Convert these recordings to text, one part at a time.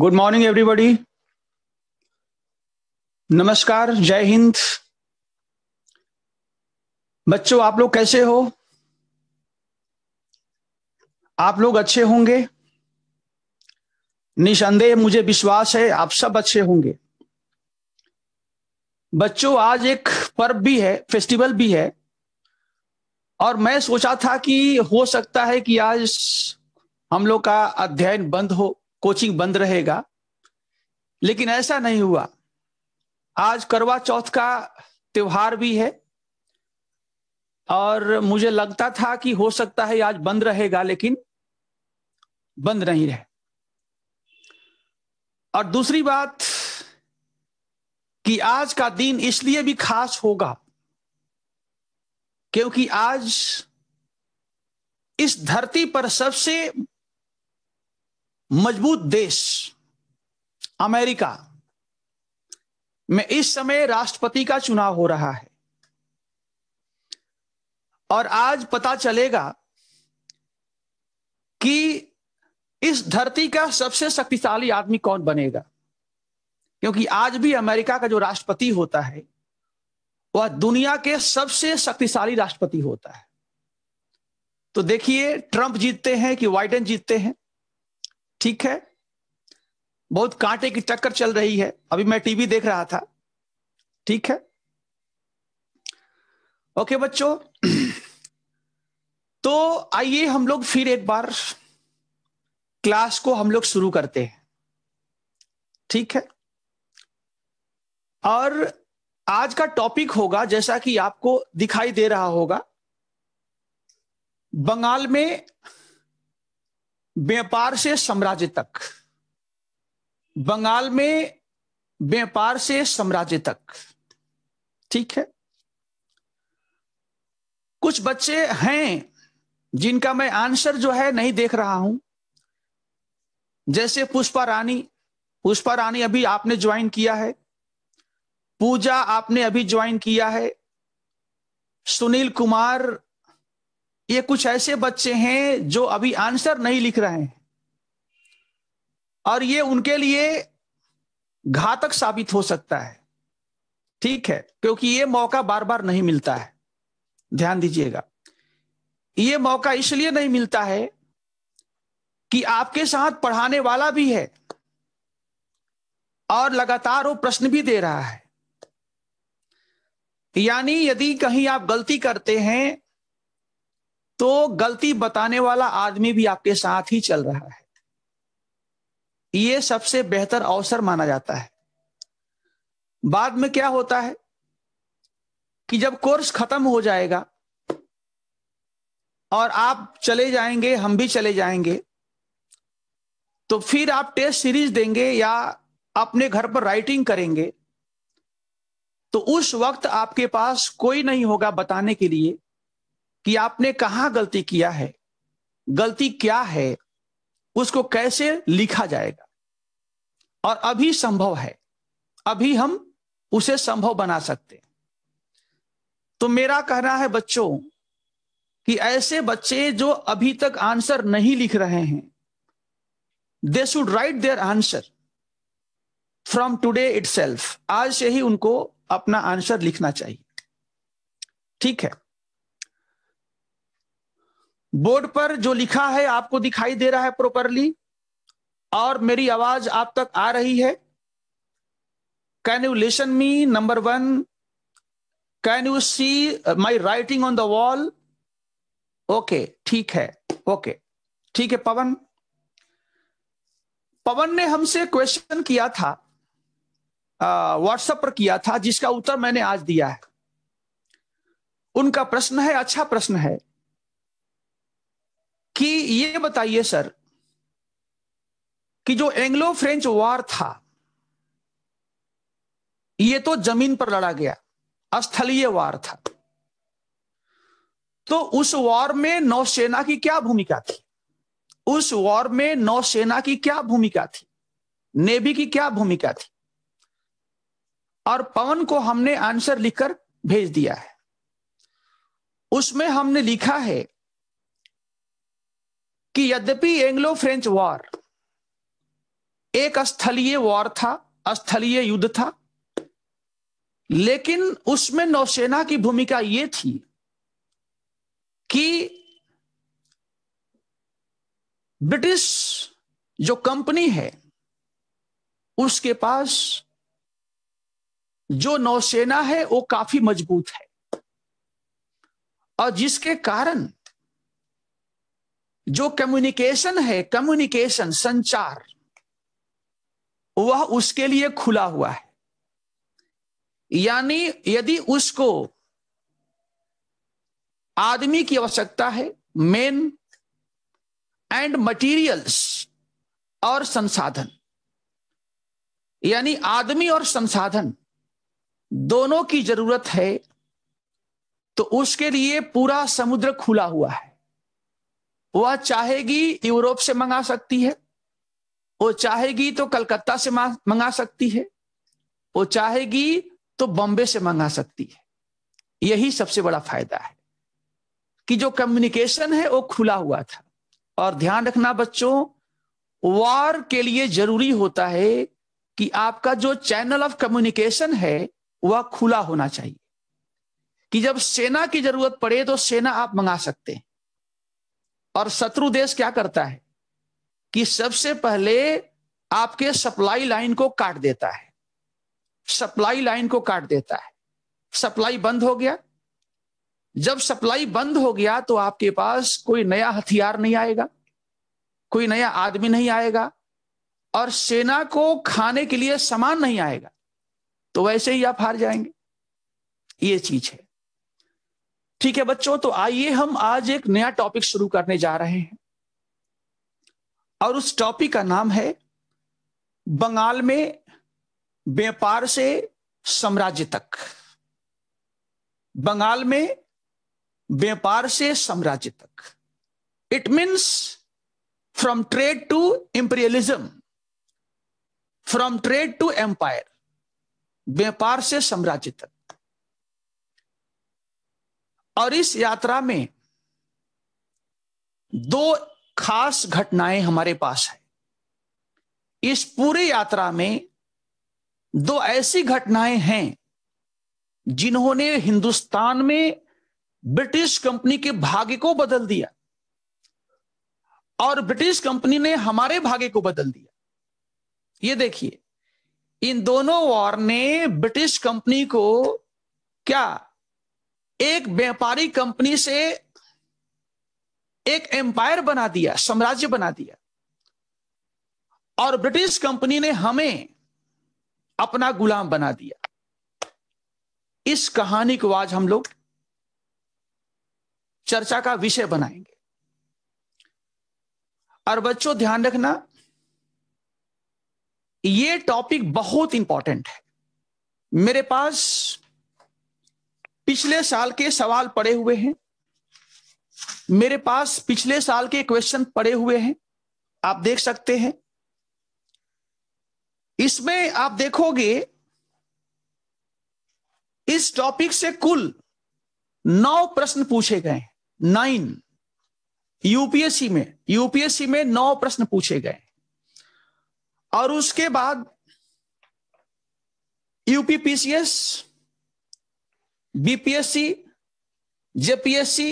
Good morning everybody नमस्कार जय हिंद बच्चों आप लोग कैसे हो आप लोग अच्छे होंगे निसंदेह मुझे विश्वास है आप सब अच्छे होंगे बच्चों आज एक पर्व भी है फेस्टिवल भी है और मैं सोचा था कि हो सकता है कि आज हम लोग का अध्ययन बंद हो कोचिंग बंद रहेगा लेकिन ऐसा नहीं हुआ आज करवा चौथ का त्योहार भी है और मुझे लगता था कि हो सकता है आज बंद रहेगा लेकिन बंद नहीं रहे और दूसरी बात कि आज का दिन इसलिए भी खास होगा क्योंकि आज इस धरती पर सबसे मजबूत देश अमेरिका में इस समय राष्ट्रपति का चुनाव हो रहा है और आज पता चलेगा कि इस धरती का सबसे शक्तिशाली आदमी कौन बनेगा क्योंकि आज भी अमेरिका का जो राष्ट्रपति होता है वह दुनिया के सबसे शक्तिशाली राष्ट्रपति होता है तो देखिए ट्रंप जीतते हैं कि वाइडन जीतते हैं ठीक है बहुत कांटे की टक्कर चल रही है अभी मैं टीवी देख रहा था ठीक है ओके बच्चों तो आइए हम लोग फिर एक बार क्लास को हम लोग शुरू करते हैं ठीक है और आज का टॉपिक होगा जैसा कि आपको दिखाई दे रहा होगा बंगाल में व्यापार से साम्राज्य तक बंगाल में व्यापार से साम्राज्य तक ठीक है कुछ बच्चे हैं जिनका मैं आंसर जो है नहीं देख रहा हूं जैसे पुष्पा रानी पुष्पा रानी अभी आपने ज्वाइन किया है पूजा आपने अभी ज्वाइन किया है सुनील कुमार ये कुछ ऐसे बच्चे हैं जो अभी आंसर नहीं लिख रहे हैं और ये उनके लिए घातक साबित हो सकता है ठीक है क्योंकि ये मौका बार बार नहीं मिलता है ध्यान दीजिएगा ये मौका इसलिए नहीं मिलता है कि आपके साथ पढ़ाने वाला भी है और लगातार वो प्रश्न भी दे रहा है यानी यदि कहीं आप गलती करते हैं तो गलती बताने वाला आदमी भी आपके साथ ही चल रहा है ये सबसे बेहतर अवसर माना जाता है बाद में क्या होता है कि जब कोर्स खत्म हो जाएगा और आप चले जाएंगे हम भी चले जाएंगे तो फिर आप टेस्ट सीरीज देंगे या अपने घर पर राइटिंग करेंगे तो उस वक्त आपके पास कोई नहीं होगा बताने के लिए कि आपने कहा गलती किया है गलती क्या है उसको कैसे लिखा जाएगा और अभी संभव है अभी हम उसे संभव बना सकते हैं तो मेरा कहना है बच्चों कि ऐसे बच्चे जो अभी तक आंसर नहीं लिख रहे हैं they should write their answer from today it आज से ही उनको अपना आंसर लिखना चाहिए ठीक है बोर्ड पर जो लिखा है आपको दिखाई दे रहा है प्रॉपरली और मेरी आवाज आप तक आ रही है can you listen me number one can you see my writing on the wall okay ठीक है ओके okay. ठीक है पवन पवन ने हमसे क्वेश्चन किया था व्हाट्सएप uh, पर किया था जिसका उत्तर मैंने आज दिया है उनका प्रश्न है अच्छा प्रश्न है कि ये बताइए सर कि जो एंग्लो फ्रेंच वार था ये तो जमीन पर लड़ा गया स्थलीय वार था तो उस वॉर में नौसेना की क्या भूमिका थी उस वॉर में नौसेना की क्या भूमिका थी नेवी की क्या भूमिका थी और पवन को हमने आंसर लिखकर भेज दिया है उसमें हमने लिखा है कि यद्यपि एंग्लो फ्रेंच वॉर एक स्थलीय वॉर था स्थलीय युद्ध था लेकिन उसमें नौसेना की भूमिका यह थी कि ब्रिटिश जो कंपनी है उसके पास जो नौसेना है वो काफी मजबूत है और जिसके कारण जो कम्युनिकेशन है कम्युनिकेशन संचार वह उसके लिए खुला हुआ है यानी यदि उसको आदमी की आवश्यकता है मेन एंड मटेरियल्स और संसाधन यानी आदमी और संसाधन दोनों की जरूरत है तो उसके लिए पूरा समुद्र खुला हुआ है वह चाहेगी यूरोप से मंगा सकती है वो चाहेगी तो कलकत्ता से मंगा सकती है वो चाहेगी तो बॉम्बे से मंगा सकती है यही सबसे बड़ा फायदा है कि जो कम्युनिकेशन है वो खुला हुआ था और ध्यान रखना बच्चों वॉर के लिए जरूरी होता है कि आपका जो चैनल ऑफ कम्युनिकेशन है वह खुला होना चाहिए कि जब सेना की जरूरत पड़े तो सेना आप मंगा सकते हैं और शत्रु देश क्या करता है कि सबसे पहले आपके सप्लाई लाइन को काट देता है सप्लाई लाइन को काट देता है सप्लाई बंद हो गया जब सप्लाई बंद हो गया तो आपके पास कोई नया हथियार नहीं आएगा कोई नया आदमी नहीं आएगा और सेना को खाने के लिए सामान नहीं आएगा तो वैसे ही आप हार जाएंगे ये चीज है ठीक है बच्चों तो आइए हम आज एक नया टॉपिक शुरू करने जा रहे हैं और उस टॉपिक का नाम है बंगाल में व्यापार से साम्राज्य तक बंगाल में व्यापार से साम्राज्य तक it means from trade to imperialism from trade to empire व्यापार से साम्राज्य तक और इस यात्रा में दो खास घटनाएं हमारे पास है इस पूरी यात्रा में दो ऐसी घटनाएं हैं जिन्होंने हिंदुस्तान में ब्रिटिश कंपनी के भाग्य को बदल दिया और ब्रिटिश कंपनी ने हमारे भाग्य को बदल दिया ये देखिए इन दोनों वॉर ने ब्रिटिश कंपनी को क्या एक व्यापारी कंपनी से एक एम्पायर बना दिया साम्राज्य बना दिया और ब्रिटिश कंपनी ने हमें अपना गुलाम बना दिया इस कहानी को आज हम लोग चर्चा का विषय बनाएंगे और बच्चों ध्यान रखना ये टॉपिक बहुत इंपॉर्टेंट है मेरे पास पिछले साल के सवाल पड़े हुए हैं मेरे पास पिछले साल के क्वेश्चन पड़े हुए हैं आप देख सकते हैं इसमें आप देखोगे इस टॉपिक से कुल नौ प्रश्न पूछे गए नाइन यूपीएससी में यूपीएससी में नौ प्रश्न पूछे गए और उसके बाद यूपीपीसीएस बीपीएससी जेपीएससी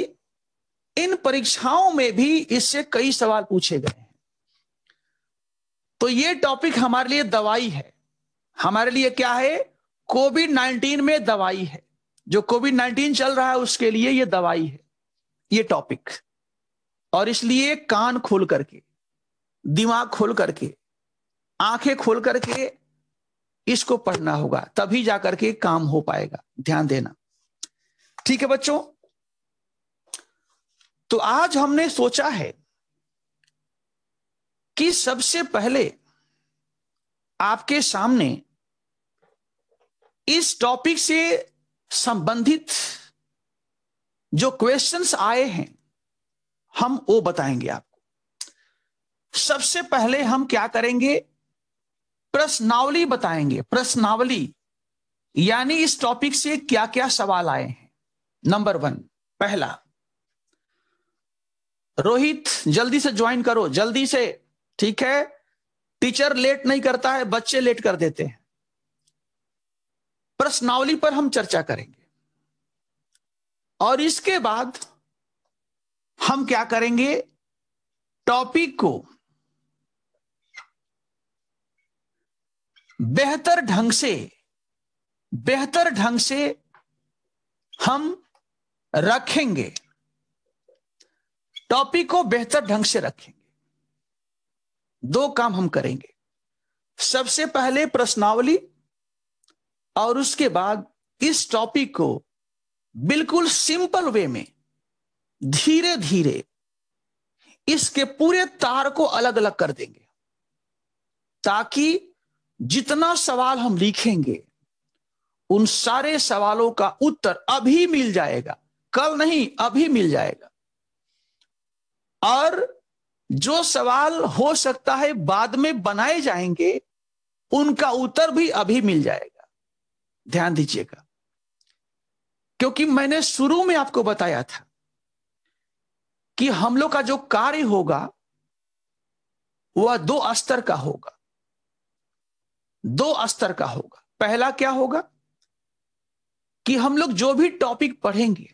इन परीक्षाओं में भी इससे कई सवाल पूछे गए हैं तो ये टॉपिक हमारे लिए दवाई है हमारे लिए क्या है कोविड नाइन्टीन में दवाई है जो कोविड नाइन्टीन चल रहा है उसके लिए ये दवाई है ये टॉपिक और इसलिए कान खोल करके दिमाग खोल करके आंखें खोल करके इसको पढ़ना होगा तभी जाकर के काम हो पाएगा ध्यान देना ठीक है बच्चों तो आज हमने सोचा है कि सबसे पहले आपके सामने इस टॉपिक से संबंधित जो क्वेश्चंस आए हैं हम वो बताएंगे आपको सबसे पहले हम क्या करेंगे प्रश्नावली बताएंगे प्रश्नावली यानी इस टॉपिक से क्या क्या सवाल आए हैं नंबर वन पहला रोहित जल्दी से ज्वाइन करो जल्दी से ठीक है टीचर लेट नहीं करता है बच्चे लेट कर देते हैं प्रश्नावली पर हम चर्चा करेंगे और इसके बाद हम क्या करेंगे टॉपिक को बेहतर ढंग से बेहतर ढंग से हम रखेंगे टॉपिक को बेहतर ढंग से रखेंगे दो काम हम करेंगे सबसे पहले प्रश्नावली और उसके बाद इस टॉपिक को बिल्कुल सिंपल वे में धीरे धीरे इसके पूरे तार को अलग अलग कर देंगे ताकि जितना सवाल हम लिखेंगे उन सारे सवालों का उत्तर अभी मिल जाएगा कल नहीं अभी मिल जाएगा और जो सवाल हो सकता है बाद में बनाए जाएंगे उनका उत्तर भी अभी मिल जाएगा ध्यान दीजिएगा क्योंकि मैंने शुरू में आपको बताया था कि हम लोग का जो कार्य होगा वह दो स्तर का होगा दो स्तर का होगा पहला क्या होगा कि हम लोग जो भी टॉपिक पढ़ेंगे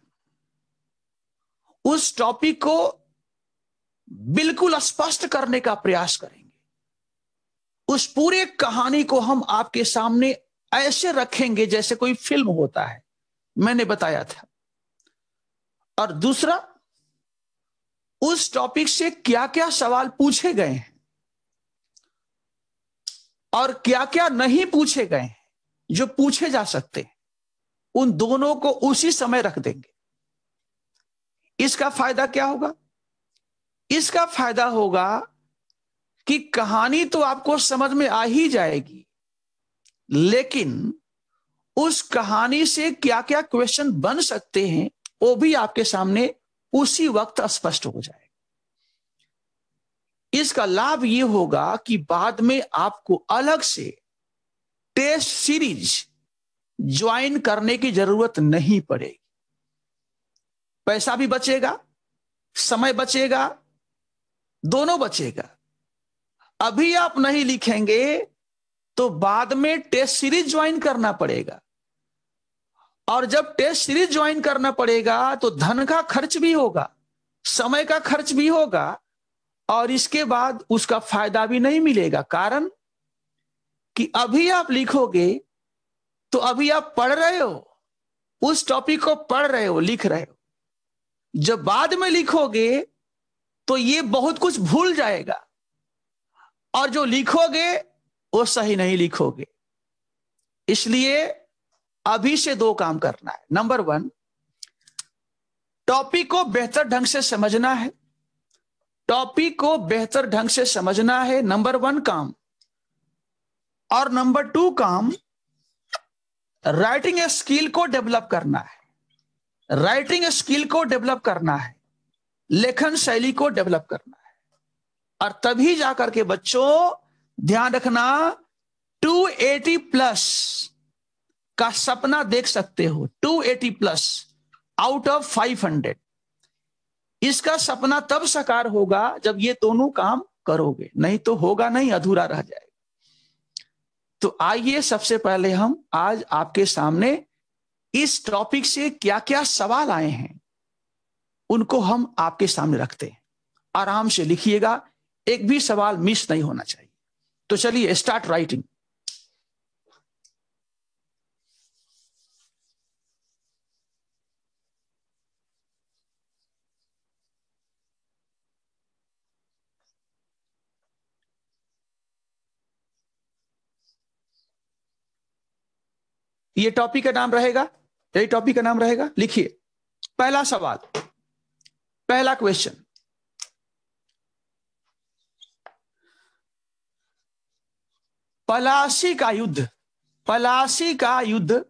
उस टॉपिक को बिल्कुल स्पष्ट करने का प्रयास करेंगे उस पूरे कहानी को हम आपके सामने ऐसे रखेंगे जैसे कोई फिल्म होता है मैंने बताया था और दूसरा उस टॉपिक से क्या क्या सवाल पूछे गए हैं और क्या क्या नहीं पूछे गए हैं जो पूछे जा सकते हैं उन दोनों को उसी समय रख देंगे इसका फायदा क्या होगा इसका फायदा होगा कि कहानी तो आपको समझ में आ ही जाएगी लेकिन उस कहानी से क्या क्या क्वेश्चन बन सकते हैं वो भी आपके सामने उसी वक्त स्पष्ट हो जाएगा इसका लाभ ये होगा कि बाद में आपको अलग से टेस्ट सीरीज ज्वाइन करने की जरूरत नहीं पड़ेगी पैसा भी बचेगा समय बचेगा दोनों बचेगा अभी आप नहीं लिखेंगे तो बाद में टेस्ट सीरीज ज्वाइन करना पड़ेगा और जब टेस्ट सीरीज ज्वाइन करना पड़ेगा तो धन का खर्च भी होगा समय का खर्च भी होगा और इसके बाद उसका फायदा भी नहीं मिलेगा कारण कि अभी आप लिखोगे तो अभी आप पढ़ रहे हो उस टॉपिक को पढ़ रहे हो लिख रहे हो जब बाद में लिखोगे तो ये बहुत कुछ भूल जाएगा और जो लिखोगे वो सही नहीं लिखोगे इसलिए अभी से दो काम करना है नंबर वन टॉपिक को बेहतर ढंग से समझना है टॉपिक को बेहतर ढंग से समझना है नंबर वन काम और नंबर टू काम राइटिंग स्किल को डेवलप करना है राइटिंग स्किल को डेवलप करना है लेखन शैली को डेवलप करना है और तभी जाकर के बच्चों ध्यान रखना 280 प्लस का सपना देख सकते हो 280 प्लस आउट ऑफ 500 इसका सपना तब साकार होगा जब ये दोनों काम करोगे नहीं तो होगा नहीं अधूरा रह जाएगा तो आइए सबसे पहले हम आज आपके सामने इस टॉपिक से क्या क्या सवाल आए हैं उनको हम आपके सामने रखते हैं आराम से लिखिएगा एक भी सवाल मिस नहीं होना चाहिए तो चलिए स्टार्ट राइटिंग ये टॉपिक का नाम रहेगा यही टॉपिक का नाम रहेगा लिखिए पहला सवाल पहला क्वेश्चन पलासी का युद्ध पलासी का युद्ध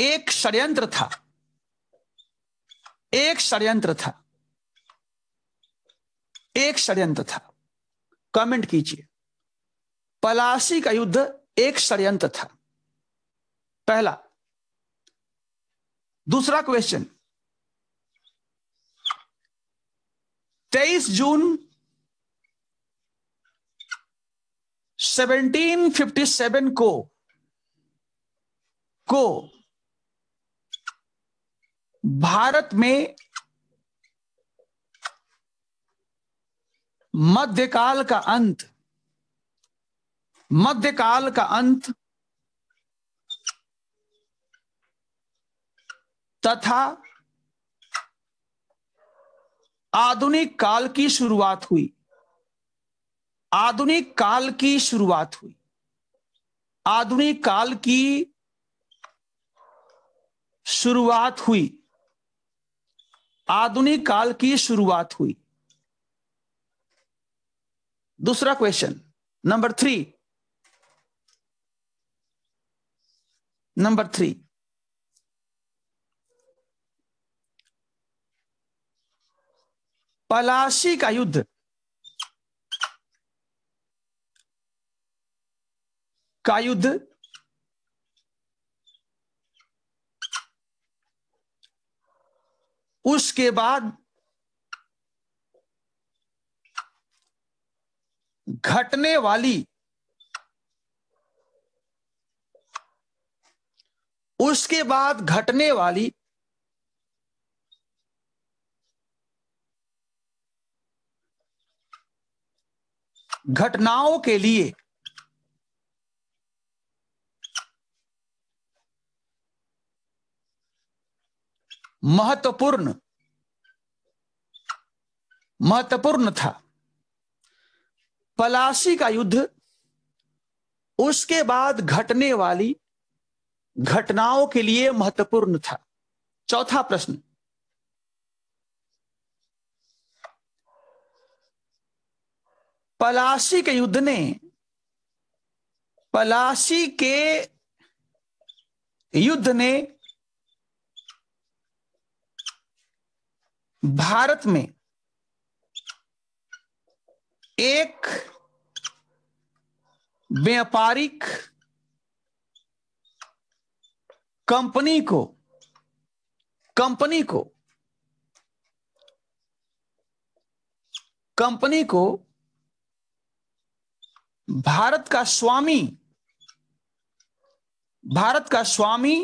एक षड्यंत्र था एक षड्यंत्र था एक षड्यंत्र था कमेंट कीजिए पलासी का युद्ध एक षडयंत्र था पहला दूसरा क्वेश्चन 23 जून 1757 को को भारत में मध्यकाल का अंत मध्यकाल का अंत तथा आधुनिक काल की शुरुआत हुई आधुनिक काल की शुरुआत हुई आधुनिक काल की शुरुआत हुई आधुनिक काल की शुरुआत हुई दूसरा question number three number three Plassey का युद्ध का युद्ध उसके बाद घटने वाली उसके बाद घटने वाली घटनाओं के लिए महत्वपूर्ण महत्वपूर्ण था पलासी का युद्ध उसके बाद घटने वाली घटनाओं के लिए महत्वपूर्ण था चौथा प्रश्न पलासी के युद्ध ने पलासी के युद्ध ने भारत में एक व्यापारिक कंपनी को कंपनी को कंपनी को भारत का स्वामी भारत का स्वामी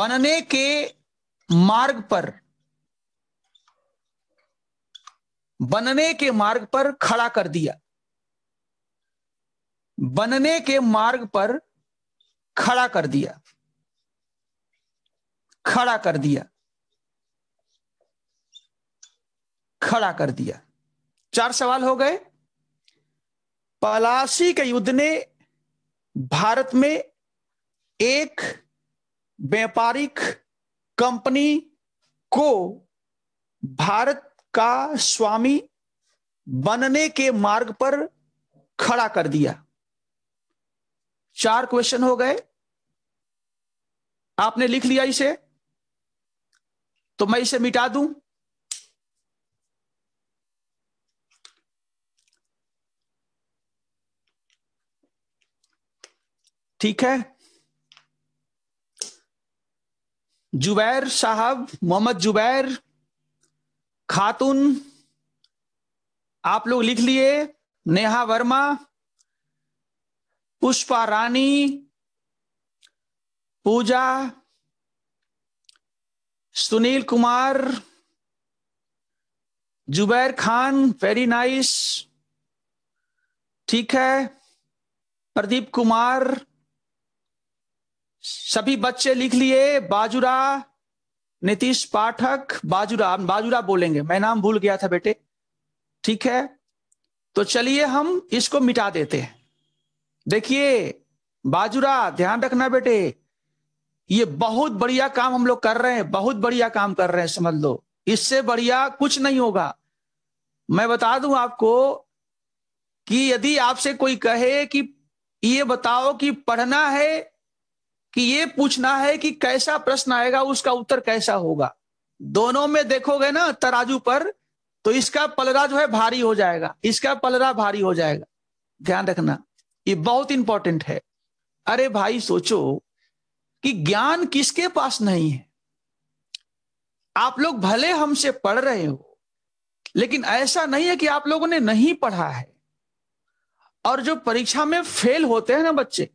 बनने के मार्ग पर बनने के मार्ग पर खड़ा कर दिया बनने के मार्ग पर खड़ा कर दिया खड़ा कर दिया खड़ा कर दिया चार सवाल हो गए पलासी के युद्ध ने भारत में एक व्यापारिक कंपनी को भारत का स्वामी बनने के मार्ग पर खड़ा कर दिया चार क्वेश्चन हो गए आपने लिख लिया इसे तो मैं इसे मिटा दूं ठीक है जुबैर साहब मोहम्मद जुबैर खातून आप लोग लिख लिए नेहा वर्मा पुष्पा रानी पूजा सुनील कुमार जुबैर खान वेरी नाइस ठीक है प्रदीप कुमार सभी बच्चे लिख लिए बाजुरा नीतीश पाठक बाजुरा बाजुरा बोलेंगे मैं नाम भूल गया था बेटे ठीक है तो चलिए हम इसको मिटा देते हैं देखिए बाजूरा ध्यान रखना बेटे ये बहुत बढ़िया काम हम लोग कर रहे हैं बहुत बढ़िया काम कर रहे हैं समझ लो इससे बढ़िया कुछ नहीं होगा मैं बता दूं आपको कि यदि आपसे कोई कहे कि ये बताओ कि पढ़ना है कि ये पूछना है कि कैसा प्रश्न आएगा उसका उत्तर कैसा होगा दोनों में देखोगे ना तराजू पर तो इसका पलरा जो है भारी हो जाएगा इसका पलरा भारी हो जाएगा ध्यान रखना ये बहुत इंपॉर्टेंट है अरे भाई सोचो कि ज्ञान किसके पास नहीं है आप लोग भले हमसे पढ़ रहे हो लेकिन ऐसा नहीं है कि आप लोगों ने नहीं पढ़ा है और जो परीक्षा में फेल होते हैं ना बच्चे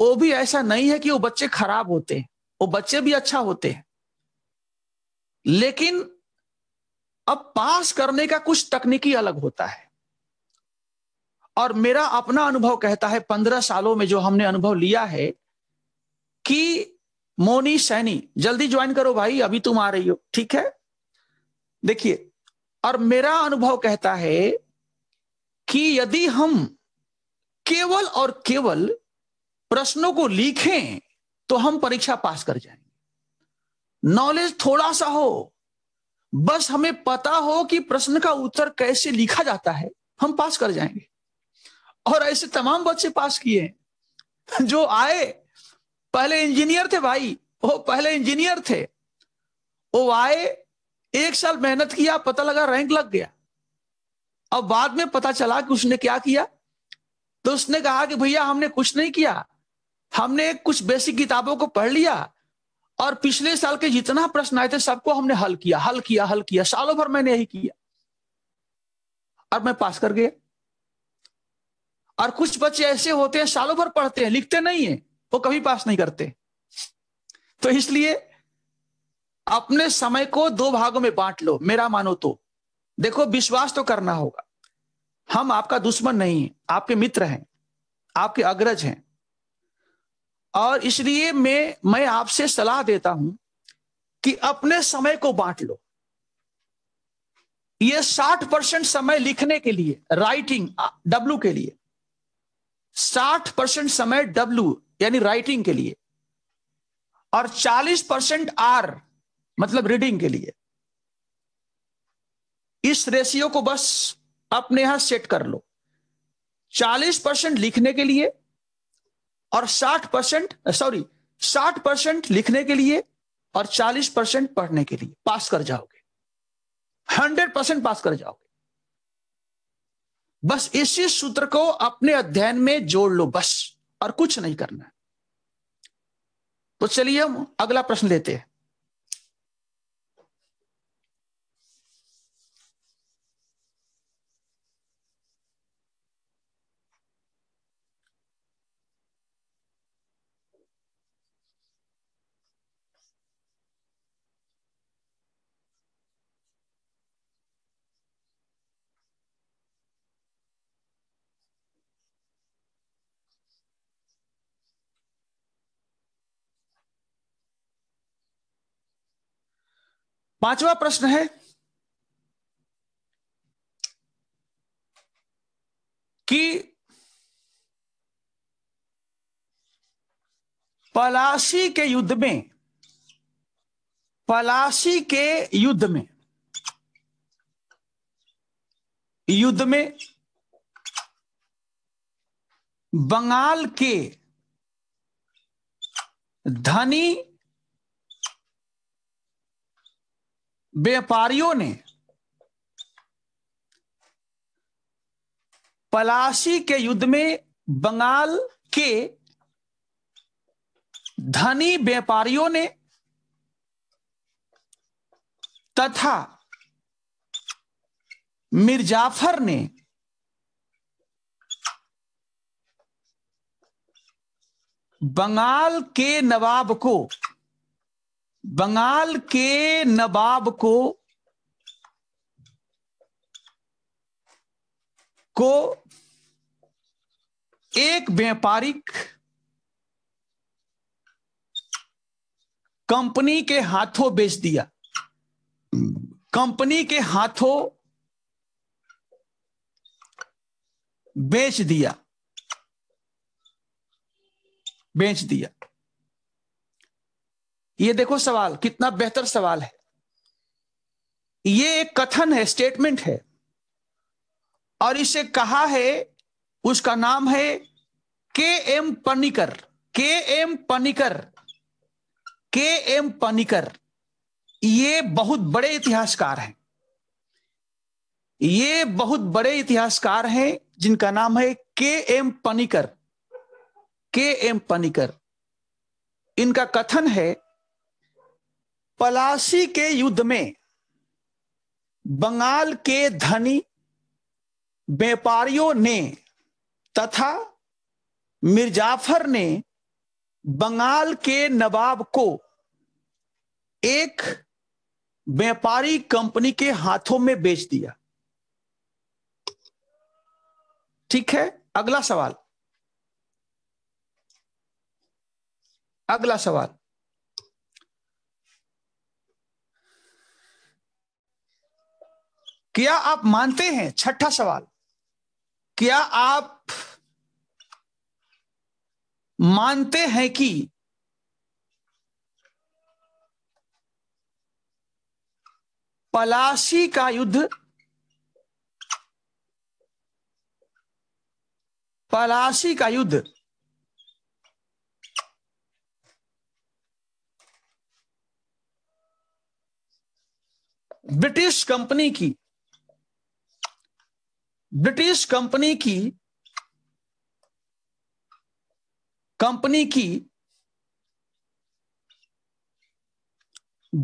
वो भी ऐसा नहीं है कि वो बच्चे खराब होते हैं वो बच्चे भी अच्छा होते हैं लेकिन अब पास करने का कुछ तकनीकी अलग होता है और मेरा अपना अनुभव कहता है पंद्रह सालों में जो हमने अनुभव लिया है कि मोनी सैनी जल्दी ज्वाइन करो भाई अभी तुम आ रही हो ठीक है देखिए और मेरा अनुभव कहता है कि यदि हम केवल और केवल प्रश्नों को लिखें तो हम परीक्षा पास कर जाएंगे नॉलेज थोड़ा सा हो बस हमें पता हो कि प्रश्न का उत्तर कैसे लिखा जाता है हम पास कर जाएंगे और ऐसे तमाम बच्चे पास किए जो आए पहले इंजीनियर थे भाई वो पहले इंजीनियर थे वो आए एक साल मेहनत किया पता लगा रैंक लग गया अब बाद में पता चला कि उसने क्या किया तो उसने कहा कि भैया हमने कुछ नहीं किया हमने कुछ बेसिक किताबों को पढ़ लिया और पिछले साल के जितना प्रश्न आए थे सबको हमने हल किया हल किया हल किया सालों भर मैंने यही किया और मैं पास कर गया और कुछ बच्चे ऐसे होते हैं सालों भर पढ़ते हैं लिखते नहीं है वो कभी पास नहीं करते तो इसलिए अपने समय को दो भागों में बांट लो मेरा मानो तो देखो विश्वास तो करना होगा हम आपका दुश्मन नहीं है आपके मित्र हैं आपके अग्रज हैं और इसलिए मैं मैं आपसे सलाह देता हूं कि अपने समय को बांट लो ये साठ परसेंट समय लिखने के लिए राइटिंग डब्लू के लिए साठ परसेंट समय डब्ल्यू यानी राइटिंग के लिए और चालीस परसेंट आर मतलब रीडिंग के लिए इस रेशियो को बस अपने यहां सेट कर लो चालीस परसेंट लिखने के लिए और साठ परसेंट सॉरी साठ परसेंट लिखने के लिए और चालीस परसेंट पढ़ने के लिए पास कर जाओगे हंड्रेड परसेंट पास कर जाओगे बस इसी सूत्र को अपने अध्ययन में जोड़ लो बस और कुछ नहीं करना तो चलिए हम अगला प्रश्न लेते हैं पांचवा प्रश्न है कि पलासी के युद्ध में पलासी के युद्ध में युद्ध में बंगाल के धनी व्यापारियों ने पलाशी के युद्ध में बंगाल के धनी व्यापारियों ने तथा मिर्जाफर ने बंगाल के नवाब को बंगाल के नवाब को को एक व्यापारिक कंपनी के हाथों बेच दिया कंपनी के हाथों बेच दिया बेच दिया ये देखो सवाल कितना बेहतर सवाल है ये एक कथन है स्टेटमेंट है और इसे कहा है उसका नाम है के एम पनिकर के एम पनिकर के एम पनिकर ये बहुत बड़े इतिहासकार हैं ये बहुत बड़े इतिहासकार हैं जिनका नाम है के एम पनिकर के एम पनिकर इनका कथन है पलासी के युद्ध में बंगाल के धनी व्यापारियों ने तथा मिर्जाफर ने बंगाल के नवाब को एक व्यापारी कंपनी के हाथों में बेच दिया ठीक है अगला सवाल अगला सवाल क्या आप मानते हैं छठा सवाल क्या आप मानते हैं कि पलाशी का युद्ध पलाशी का युद्ध ब्रिटिश कंपनी की ब्रिटिश कंपनी की कंपनी की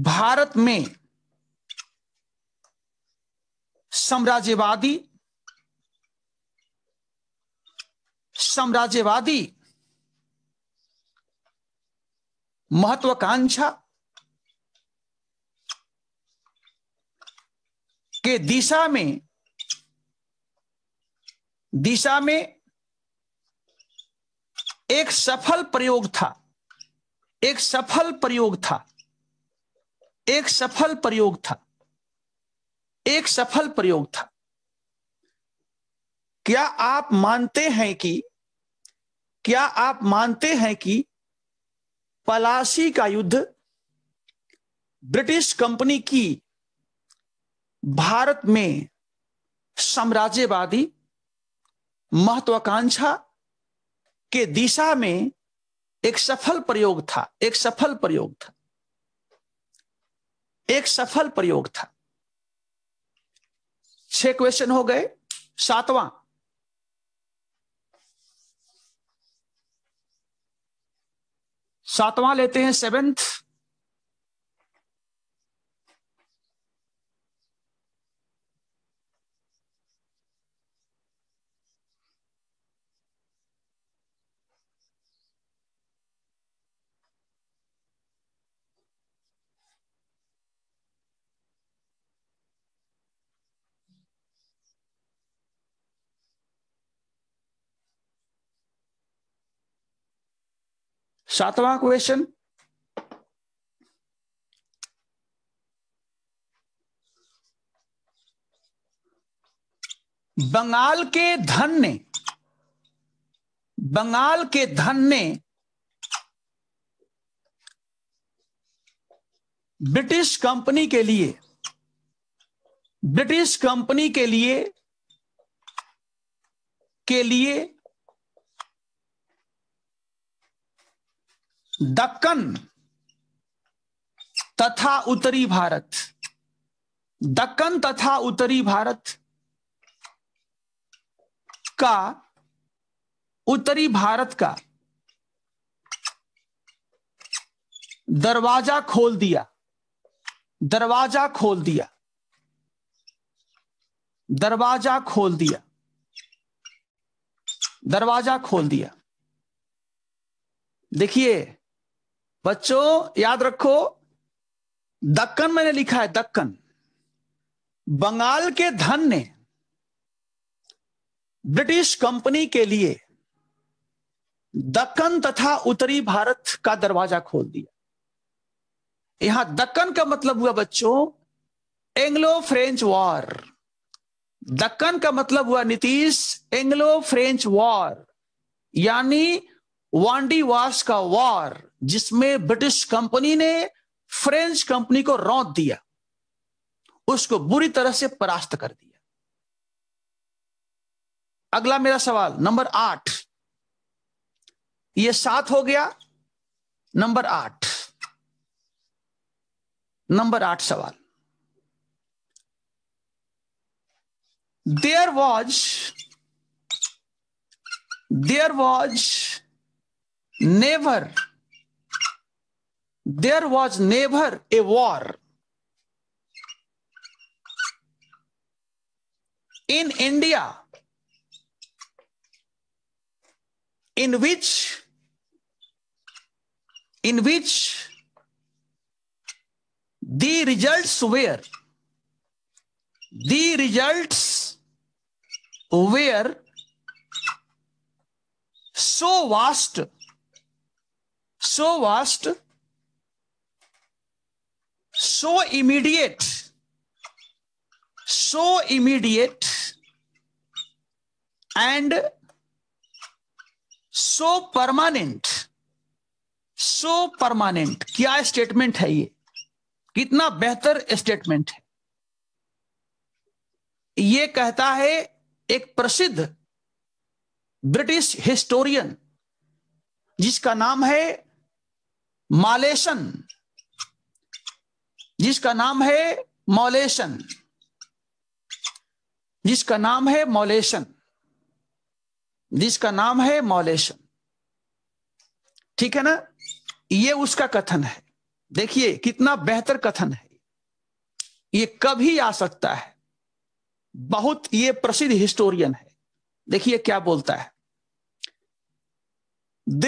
भारत में साम्राज्यवादी साम्राज्यवादी महत्वाकांक्षा के दिशा में दिशा में एक सफल प्रयोग था एक सफल प्रयोग था एक सफल प्रयोग था एक सफल प्रयोग था क्या आप मानते हैं कि क्या आप मानते हैं कि पलासी का युद्ध ब्रिटिश कंपनी की भारत में साम्राज्यवादी महत्वाकांक्षा के दिशा में एक सफल प्रयोग था एक सफल प्रयोग था एक सफल प्रयोग था छह क्वेश्चन हो गए सातवां सातवां लेते हैं सेवेंथ सातवां क्वेश्चन बंगाल के धन ने बंगाल के धन ने ब्रिटिश कंपनी के लिए ब्रिटिश कंपनी के लिए के लिए दक्कन तथा उत्तरी भारत दक्कन तथा उत्तरी भारत का उत्तरी भारत का दरवाजा खोल दिया दरवाजा खोल दिया दरवाजा खोल दिया दरवाजा खोल दिया देखिए बच्चों याद रखो दक्कन मैंने लिखा है दक्कन बंगाल के धन ने ब्रिटिश कंपनी के लिए दक्कन तथा उत्तरी भारत का दरवाजा खोल दिया यहां दक्कन का मतलब हुआ बच्चों एंग्लो फ्रेंच वॉर दक्कन का मतलब हुआ नीतीश एंग्लो फ्रेंच वॉर यानी वांडी वाश का वॉर जिसमें ब्रिटिश कंपनी ने फ्रेंच कंपनी को रौत दिया उसको बुरी तरह से परास्त कर दिया अगला मेरा सवाल नंबर आठ ये सात हो गया नंबर आठ नंबर आठ सवाल there was there was never there was never a war. In India, in which in which the results were the results were so vast so vast so immediate so immediate and so permanent so permanent क्या statement है ये कितना बेहतर statement है ये कहता है एक प्रसिद्ध ब्रिटिश हिस्टोरियन जिसका नाम है मालेशन जिसका नाम है मौलेशन जिसका नाम है मौलेशन जिसका नाम है मौलेशन ठीक है ना ये उसका कथन है देखिए कितना बेहतर कथन है ये कभी आ सकता है बहुत ये प्रसिद्ध हिस्टोरियन है देखिए क्या बोलता है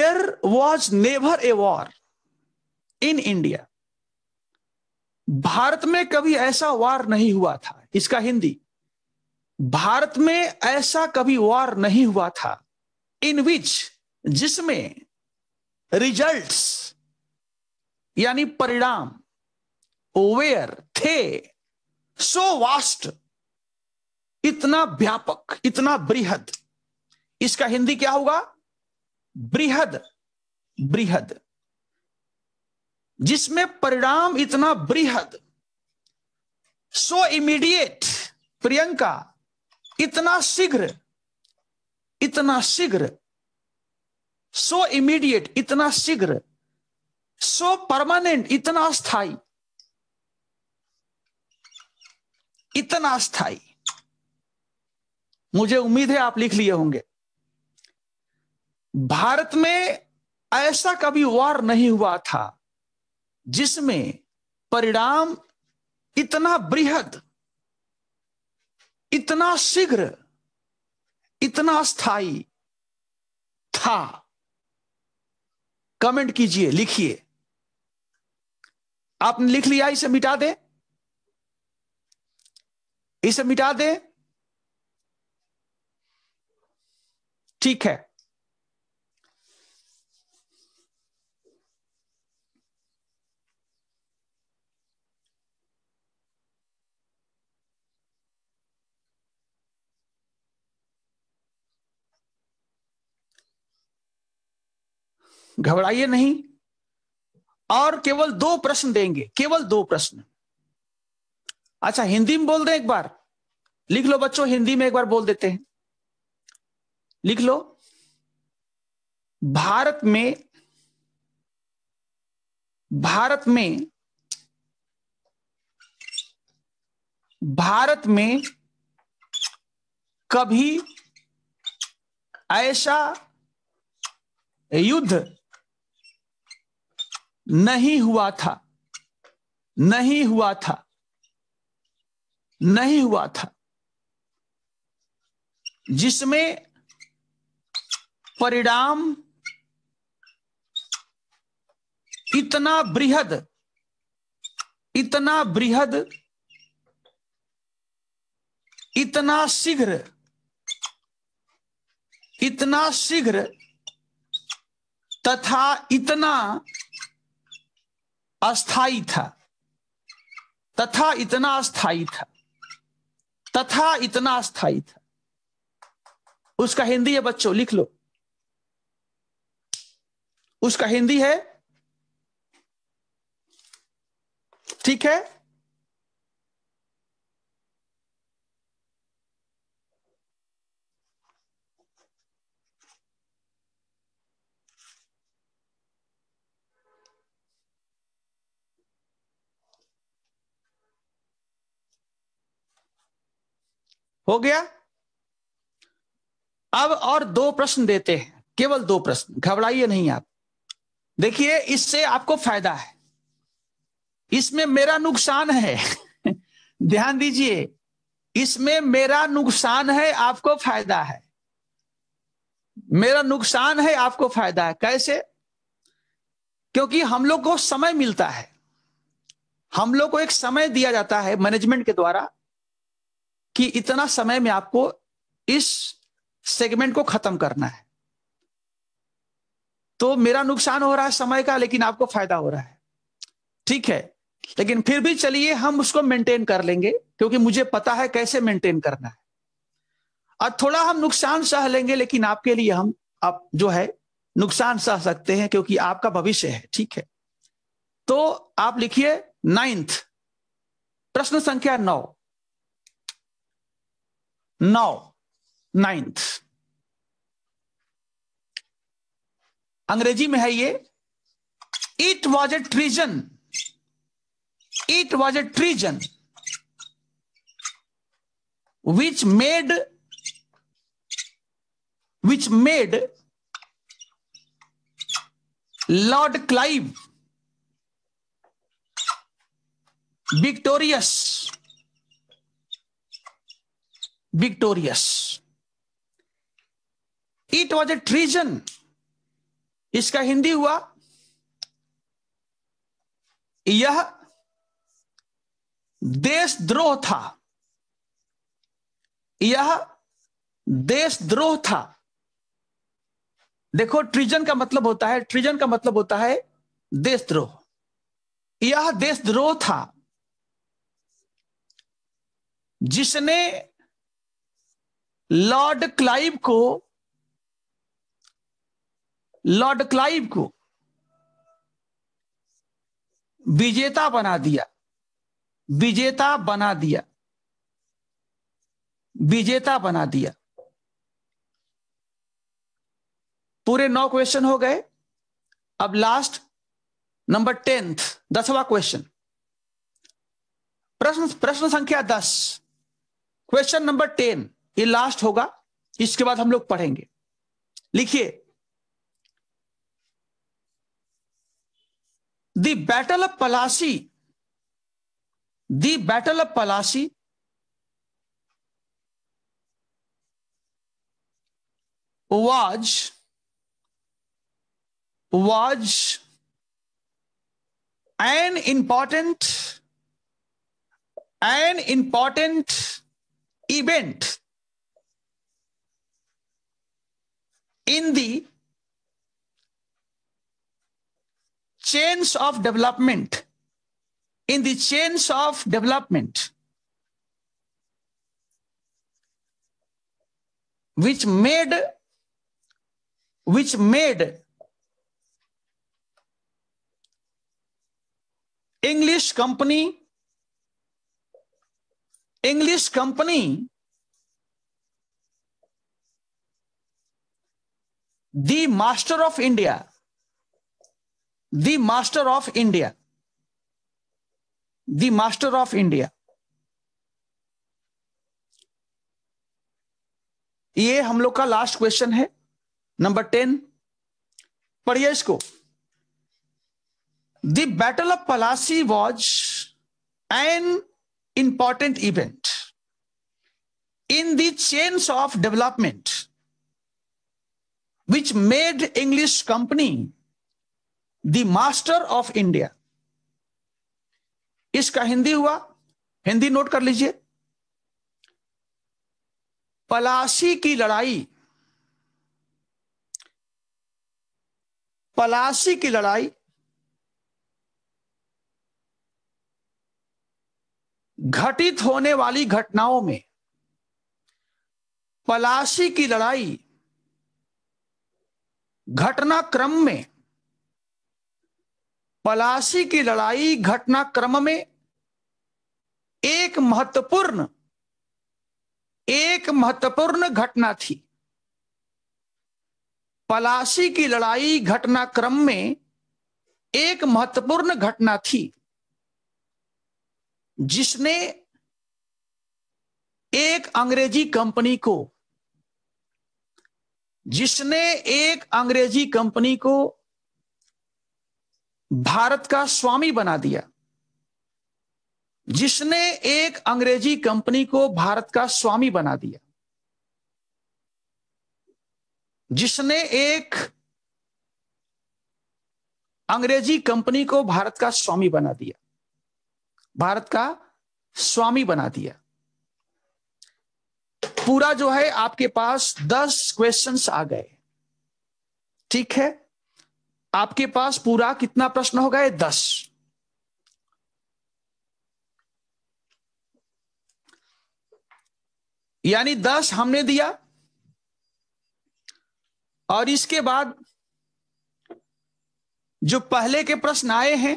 there was never a war in India Bharat में कभी ऐसा वार नहीं हुआ था इसका हिंदी भारत में ऐसा कभी वार नहीं हुआ था इन विच जिसमें रिजल्ट्स यानी परिणाम वेयर थे सो वास्ट इतना व्यापक इतना बृहद इसका हिंदी क्या होगा बृहद बृहद जिसमें परिणाम इतना बृहद सो इमीडिएट प्रियंका इतना शीघ्र इतना शीघ्र सो इमीडिएट इतना शीघ्र सो परमानेंट इतना स्थाई इतना स्थाई मुझे उम्मीद है आप लिख लिए होंगे भारत में ऐसा कभी वार नहीं हुआ था जिसमें परिणाम इतना बृहद इतना शीघ्र इतना स्थायी था कमेंट कीजिए लिखिए आपने लिख लिया इसे मिटा दे इसे मिटा दे ठीक है घबराइए नहीं और केवल दो प्रश्न देंगे केवल दो प्रश्न अच्छा हिंदी में बोल दें एक बार लिख लो बच्चों हिंदी में एक बार बोल देते हैं लिख लो भारत में भारत में भारत में कभी ऐसा युद्ध नहीं हुआ था नहीं हुआ था नहीं हुआ था जिसमें परिणाम इतना बृहद इतना बृहद इतना शीघ्र इतना शीघ्र तथा इतना अस्थाई था तथा इतना अस्थाई था तथा इतना अस्थाई था उसका हिंदी है बच्चों लिख लो उसका हिंदी है ठीक है हो गया अब और दो प्रश्न देते हैं केवल दो प्रश्न घबराइए नहीं आप देखिए इससे आपको फायदा है इसमें मेरा नुकसान है ध्यान दीजिए इसमें मेरा नुकसान है आपको फायदा है मेरा नुकसान है आपको फायदा है कैसे क्योंकि हम लोग को समय मिलता है हम लोग को एक समय दिया जाता है मैनेजमेंट के द्वारा कि इतना समय में आपको इस सेगमेंट को खत्म करना है तो मेरा नुकसान हो रहा है समय का लेकिन आपको फायदा हो रहा है ठीक है लेकिन फिर भी चलिए हम उसको मेंटेन कर लेंगे क्योंकि मुझे पता है कैसे मेंटेन करना है और थोड़ा हम नुकसान सह लेंगे लेकिन आपके लिए हम आप जो है नुकसान सह सकते हैं क्योंकि आपका भविष्य है ठीक है तो आप लिखिए नाइन्थ प्रश्न संख्या नौ नौ नाइन्थ अंग्रेजी में है ये it was a treason it was a treason which made which made Lord Clive victorious victorious. It was a treason. इसका हिंदी हुआ यह देशद्रोह था यह देशद्रोह था देखो ट्रिजन का मतलब होता है ट्रिजन का मतलब होता है देशद्रोह यह देशद्रोह था जिसने लॉर्ड क्लाइव को लॉर्ड क्लाइव को विजेता बना दिया विजेता बना दिया विजेता बना दिया पूरे नौ क्वेश्चन हो गए अब लास्ट नंबर टेंथ दसवा क्वेश्चन प्रश्न प्रश्न संख्या दस क्वेश्चन नंबर टेन ये लास्ट होगा इसके बाद हम लोग पढ़ेंगे लिखिए the battle of Plassey the battle of Plassey was was an important an important event in the chains of development, in the chains of development, which made, which made English company, English company the master of India, the master of India, the master of India. ये हम लोग का last question है number ten पढ़िए इसको the battle of Plassey was an important event in the chains of development which made English company the master of India. इसका हिंदी हुआ Hindi note कर लीजिए पलासी की लड़ाई पलासी की लड़ाई घटित होने वाली घटनाओं में पलासी की लड़ाई घटनाक्रम में पलासी की लड़ाई घटनाक्रम में एक महत्वपूर्ण एक महत्वपूर्ण घटना थी पलासी की लड़ाई घटनाक्रम में एक महत्वपूर्ण घटना थी जिसने एक अंग्रेजी कंपनी को जिसने एक अंग्रेजी कंपनी को भारत का स्वामी बना दिया जिसने एक अंग्रेजी कंपनी को भारत का स्वामी बना दिया जिसने एक अंग्रेजी कंपनी को भारत का स्वामी बना दिया भारत का स्वामी बना दिया पूरा जो है आपके पास दस क्वेश्चन आ गए ठीक है आपके पास पूरा कितना प्रश्न हो गए दस यानी दस हमने दिया और इसके बाद जो पहले के प्रश्न आए हैं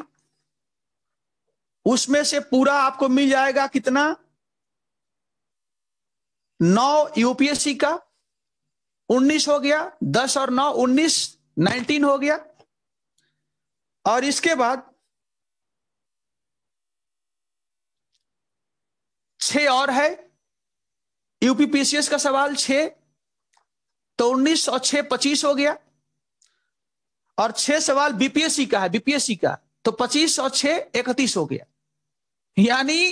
उसमें से पूरा आपको मिल जाएगा कितना नौ यूपीएससी का उन्नीस हो गया दस और नौ उन्नीस नाइनटीन हो गया और इसके बाद छ और है यूपीपीसीएस का सवाल छ तो उन्नीस और छह पच्चीस हो गया और छह सवाल बीपीएससी का है बीपीएससी का तो पच्चीस और छह इकतीस हो गया यानी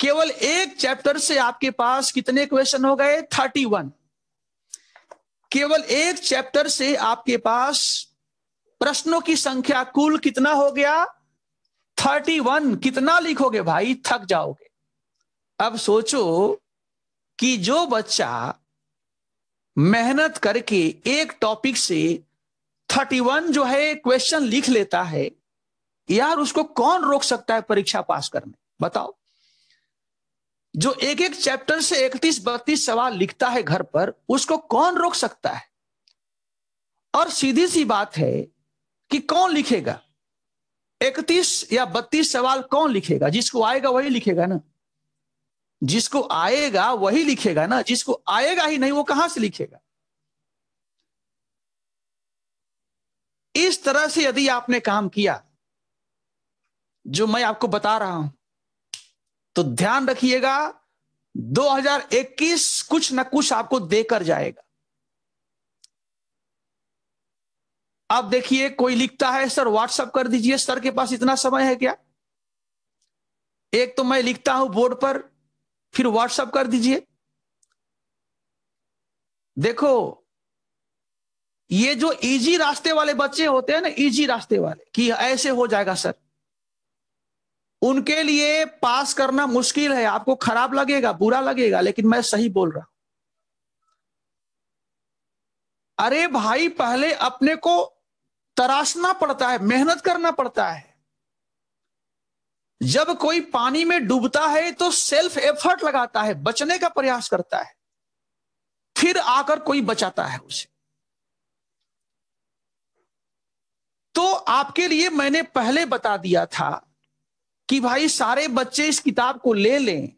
केवल एक चैप्टर से आपके पास कितने क्वेश्चन हो गए थर्टी वन केवल एक चैप्टर से आपके पास प्रश्नों की संख्या कुल कितना हो गया थर्टी वन कितना लिखोगे भाई थक जाओगे अब सोचो कि जो बच्चा मेहनत करके एक टॉपिक से थर्टी वन जो है क्वेश्चन लिख लेता है यार उसको कौन रोक सकता है परीक्षा पास करने बताओ जो एक एक चैप्टर से इकतीस बत्तीस सवाल लिखता है घर पर उसको कौन रोक सकता है और सीधी सी बात है कि कौन लिखेगा इकतीस या बत्तीस सवाल कौन लिखेगा जिसको आएगा वही लिखेगा ना जिसको आएगा वही लिखेगा ना जिसको आएगा ही नहीं वो कहां से लिखेगा इस तरह से यदि आपने काम किया जो मैं आपको बता रहा हूं तो ध्यान रखिएगा 2021 कुछ ना कुछ आपको देकर जाएगा अब देखिए कोई लिखता है सर व्हाट्सअप कर दीजिए सर के पास इतना समय है क्या एक तो मैं लिखता हूं बोर्ड पर फिर व्हाट्सअप कर दीजिए देखो ये जो इजी रास्ते वाले बच्चे होते हैं ना इजी रास्ते वाले कि ऐसे हो जाएगा सर उनके लिए पास करना मुश्किल है आपको खराब लगेगा बुरा लगेगा लेकिन मैं सही बोल रहा हूं अरे भाई पहले अपने को तराशना पड़ता है मेहनत करना पड़ता है जब कोई पानी में डूबता है तो सेल्फ एफर्ट लगाता है बचने का प्रयास करता है फिर आकर कोई बचाता है उसे तो आपके लिए मैंने पहले बता दिया था कि भाई सारे बच्चे इस किताब को ले लें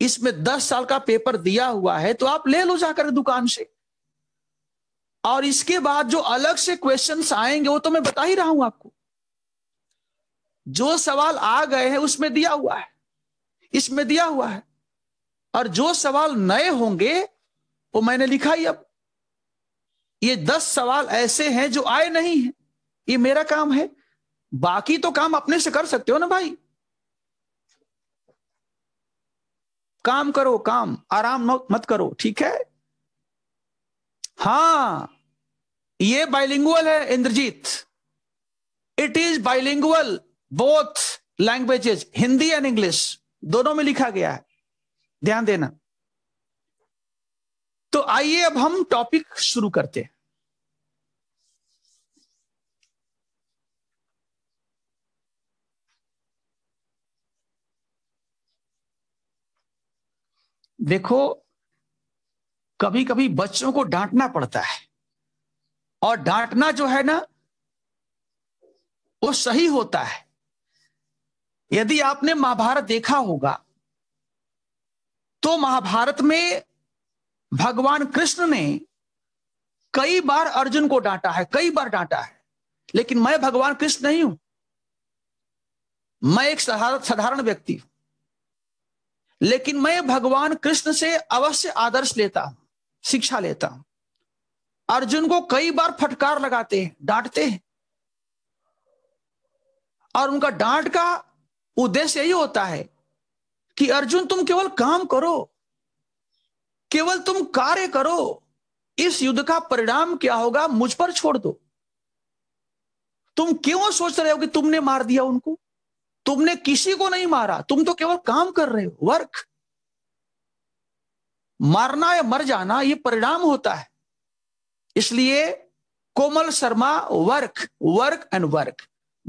इसमें दस साल का पेपर दिया हुआ है तो आप ले लो जाकर दुकान से और इसके बाद जो अलग से क्वेश्चन आएंगे वो तो मैं बता ही रहा हूं आपको जो सवाल आ गए हैं उसमें दिया हुआ है इसमें दिया हुआ है और जो सवाल नए होंगे वो मैंने लिखा ही अब ये दस सवाल ऐसे हैं जो आए नहीं है ये मेरा काम है बाकी तो काम अपने से कर सकते हो ना भाई काम करो काम आराम मत करो ठीक है हां ये बाइलिंगुअल है Indrajit it is bilingual both languages Hindi and English दोनों में लिखा गया है ध्यान देना तो आइए अब हम टॉपिक शुरू करते हैं देखो कभी कभी बच्चों को डांटना पड़ता है और डांटना जो है ना वो सही होता है यदि आपने महाभारत देखा होगा तो महाभारत में भगवान कृष्ण ने कई बार अर्जुन को डांटा है कई बार डांटा है लेकिन मैं भगवान कृष्ण नहीं हूं मैं एक साधारण व्यक्ति हूं लेकिन मैं भगवान कृष्ण से अवश्य आदर्श लेता हूं शिक्षा लेता हूं अर्जुन को कई बार फटकार लगाते हैं डांटते हैं और उनका डांट का उद्देश्य यही होता है कि अर्जुन तुम केवल काम करो केवल तुम कार्य करो इस युद्ध का परिणाम क्या होगा मुझ पर छोड़ दो तुम क्यों सोच रहे हो कि तुमने मार दिया उनको तुमने किसी को नहीं मारा तुम तो केवल काम कर रहे हो वर्क मारना या मर जाना ये परिणाम होता है इसलिए Komal Sharma work work and work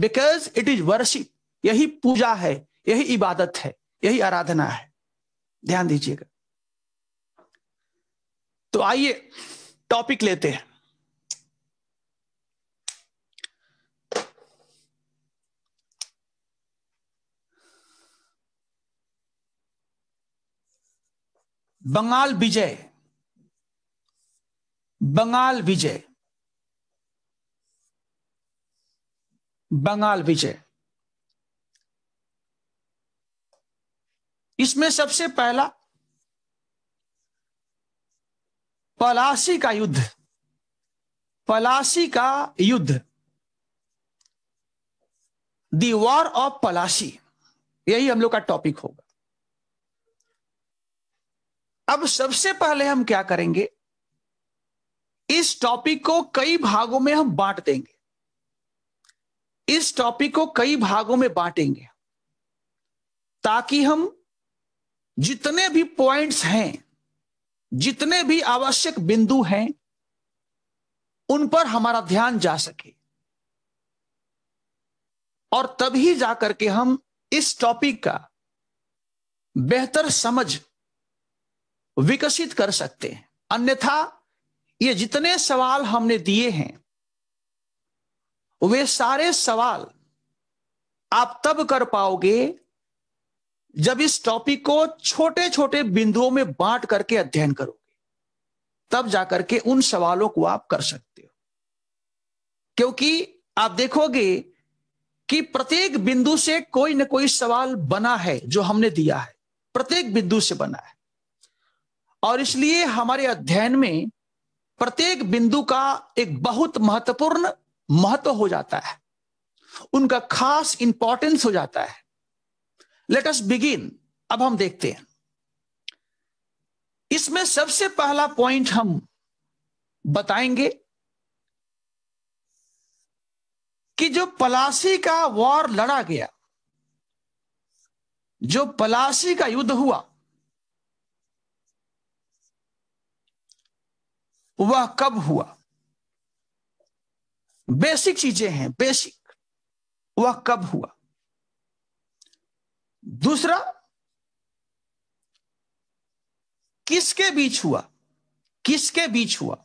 because it is worship यही पूजा है यही इबादत है यही आराधना है ध्यान दीजिएगा तो आइए टॉपिक लेते हैं बंगाल विजय बंगाल विजय बंगाल विजय इसमें सबसे पहला पलासी का युद्ध पलासी का युद्ध दी वॉर ऑफ पलासी यही हम लोग का टॉपिक होगा अब सबसे पहले हम क्या करेंगे इस टॉपिक को कई भागों में हम बांट देंगे इस टॉपिक को कई भागों में बांटेंगे ताकि हम जितने भी पॉइंट्स हैं जितने भी आवश्यक बिंदु हैं उन पर हमारा ध्यान जा सके और तभी जाकर के हम इस टॉपिक का बेहतर समझ विकसित कर सकते हैं अन्यथा ये जितने सवाल हमने दिए हैं वे सारे सवाल आप तब कर पाओगे जब इस टॉपिक को छोटे छोटे बिंदुओं में बांट करके अध्ययन करोगे तब जाकर के उन सवालों को आप कर सकते हो क्योंकि आप देखोगे कि प्रत्येक बिंदु से कोई ना कोई सवाल बना है जो हमने दिया है प्रत्येक बिंदु से बना है और इसलिए हमारे अध्ययन में प्रत्येक बिंदु का एक बहुत महत्वपूर्ण महत्व हो जाता है उनका खास इंपॉर्टेंस हो जाता है लेटस बिगिन अब हम देखते हैं इसमें सबसे पहला पॉइंट हम बताएंगे कि जो पलासी का वॉर लड़ा गया जो पलासी का युद्ध हुआ वह कब हुआ बेसिक चीजें हैं बेसिक वह कब हुआ दूसरा किसके बीच हुआ किसके बीच हुआ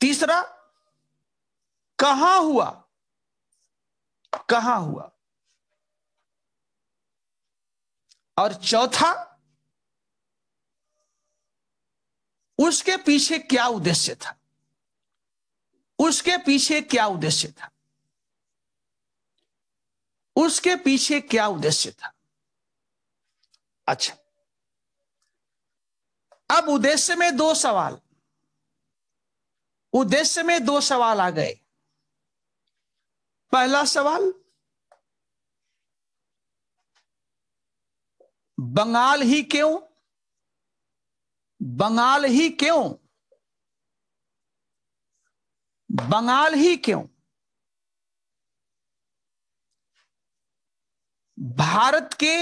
तीसरा कहां हुआ कहां हुआ और चौथा उसके पीछे क्या उद्देश्य था उसके पीछे क्या उद्देश्य था उसके पीछे क्या उद्देश्य था अच्छा अब उद्देश्य में दो सवाल उद्देश्य में दो सवाल आ गए पहला सवाल बंगाल ही क्यों बंगाल ही क्यों बंगाल ही क्यों भारत के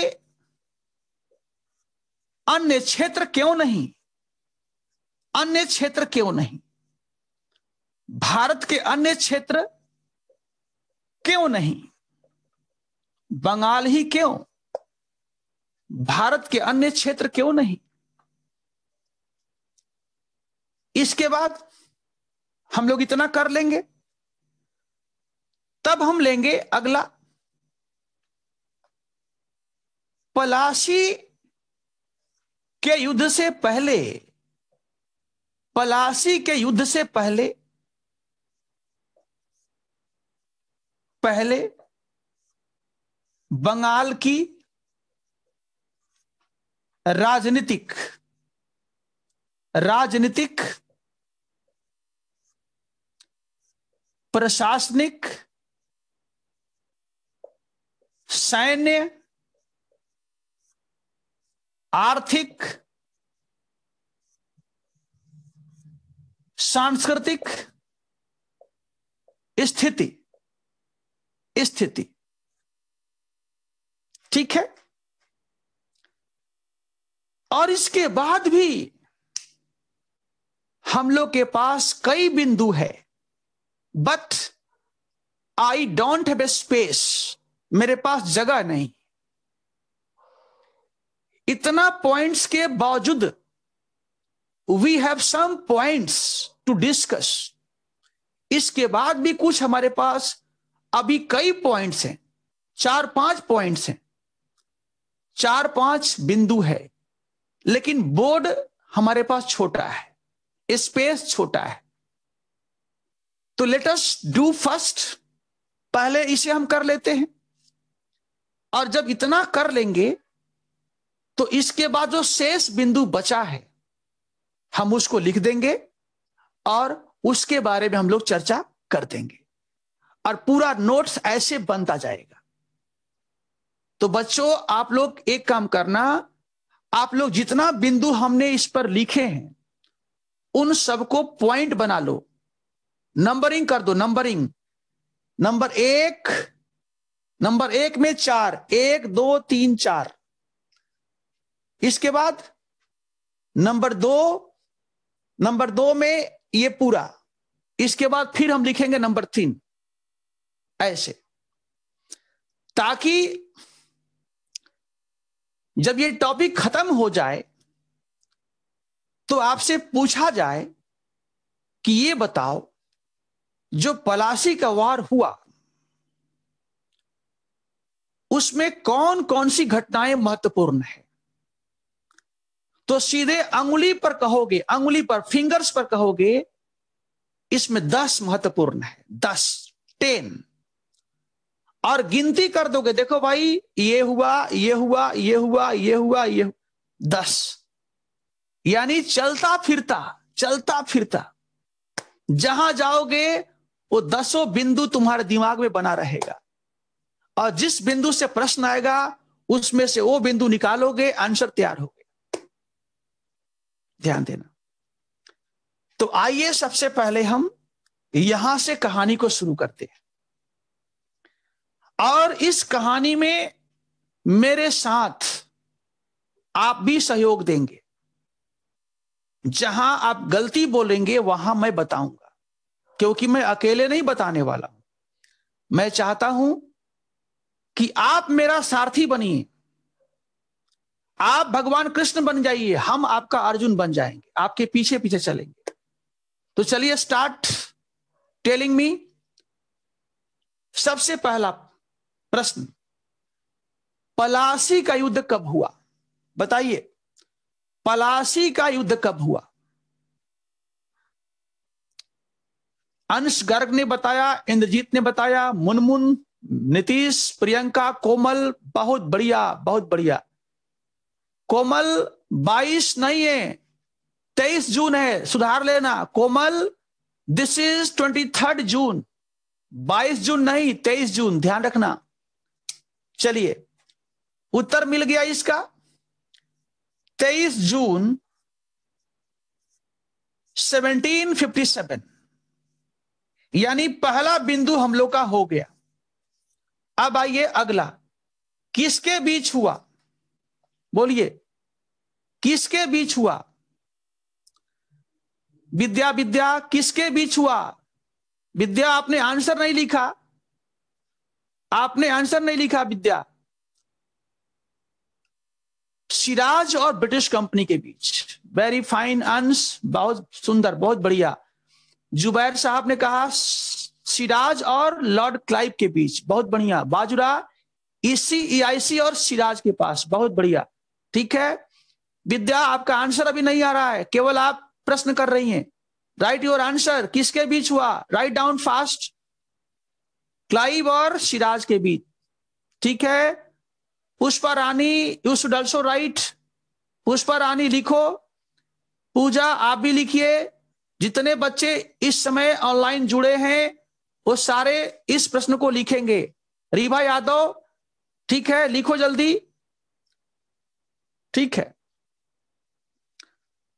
अन्य क्षेत्र क्यों नहीं अन्य क्षेत्र क्यों नहीं भारत के अन्य क्षेत्र क्यों नहीं बंगाल ही क्यों भारत के अन्य क्षेत्र क्यों नहीं इसके बाद हम लोग इतना कर लेंगे तब हम लेंगे अगला पलाशी के युद्ध से पहले पलासी के युद्ध से पहले पहले बंगाल की राजनीतिक राजनीतिक प्रशासनिक सैन्य आर्थिक सांस्कृतिक स्थिति स्थिति ठीक है और इसके बाद भी हम लोग के पास कई बिंदु है but I don't have a space मेरे पास जगह नहीं इतना पॉइंट्स के बावजूद we have some points to discuss इसके बाद भी कुछ हमारे पास अभी कई पॉइंट्स हैं चार पांच पॉइंट्स हैं चार पांच बिंदु है लेकिन बोर्ड हमारे पास छोटा है स्पेस छोटा है तो लेटस डू फर्स्ट पहले इसे हम कर लेते हैं और जब इतना कर लेंगे तो इसके बाद जो शेष बिंदु बचा है हम उसको लिख देंगे और उसके बारे में हम लोग चर्चा कर देंगे और पूरा नोट्स ऐसे बनता जाएगा तो बच्चों आप लोग एक काम करना आप लोग जितना बिंदु हमने इस पर लिखे हैं उन सबको पॉइंट बना लो नंबरिंग कर दो नंबरिंग नंबर एक नंबर एक में चार एक दो तीन चार इसके बाद नंबर दो नंबर दो में ये पूरा इसके बाद फिर हम लिखेंगे नंबर तीन ऐसे ताकि जब ये टॉपिक खत्म हो जाए तो आपसे पूछा जाए कि ये बताओ जो पलासी का वार हुआ उसमें कौन कौन सी घटनाएं महत्वपूर्ण है तो सीधे अंगुली पर कहोगे अंगुली पर फिंगर्स पर कहोगे इसमें दस महत्वपूर्ण है दस टेन और गिनती कर दोगे देखो भाई ये हुआ ये हुआ ये हुआ ये हुआ ये हुआ, दस यानी चलता फिरता चलता फिरता जहां जाओगे वो दसों बिंदु तुम्हारे दिमाग में बना रहेगा और जिस बिंदु से प्रश्न आएगा उसमें से वो बिंदु निकालोगे आंसर तैयार हो गए ध्यान देना तो आइए सबसे पहले हम यहां से कहानी को शुरू करते हैं और इस कहानी में मेरे साथ आप भी सहयोग देंगे जहां आप गलती बोलेंगे वहां मैं बताऊंगा क्योंकि मैं अकेले नहीं बताने वाला मैं चाहता हूं कि आप मेरा सारथी बनिए आप भगवान कृष्ण बन जाइए हम आपका अर्जुन बन जाएंगे आपके पीछे पीछे चलेंगे तो चलिए स्टार्ट टेलिंग मी सबसे पहला प्रश्न पलासी का युद्ध कब हुआ बताइए पलासी का युद्ध कब हुआ अंश गर्ग ने बताया इंद्रजीत ने बताया मुनमुन नीतीश प्रियंका कोमल बहुत बढ़िया बहुत बढ़िया कोमल 22 नहीं है 23 जून है सुधार लेना कोमल दिस इज 23 जून 22 जून नहीं 23 जून ध्यान रखना चलिए उत्तर मिल गया इसका 23 जून 1757 यानी पहला बिंदु हम लोग का हो गया अब आइए अगला किसके बीच हुआ बोलिए किसके बीच हुआ विद्या विद्या किसके बीच हुआ विद्या आपने आंसर नहीं लिखा आपने आंसर नहीं लिखा विद्या सिराज और ब्रिटिश कंपनी के बीच वेरी फाइन अंश बहुत सुंदर बहुत बढ़िया जुबैर साहब ने कहा सिराज और लॉर्ड क्लाइव के बीच बहुत बढ़िया बाजुरा ईसीआईसी e e और सिराज के पास बहुत बढ़िया ठीक है विद्या आपका आंसर अभी नहीं आ रहा है केवल आप प्रश्न कर रही हैं राइट योर आंसर किसके बीच हुआ राइट डाउन फास्ट क्लाइव और सिराज के बीच ठीक है Pushpa Rani you should also write Pushpa Rani लिखो पूजा आप भी लिखिए जितने बच्चे इस समय ऑनलाइन जुड़े हैं वो सारे इस प्रश्न को लिखेंगे रीभा यादव ठीक है लिखो जल्दी ठीक है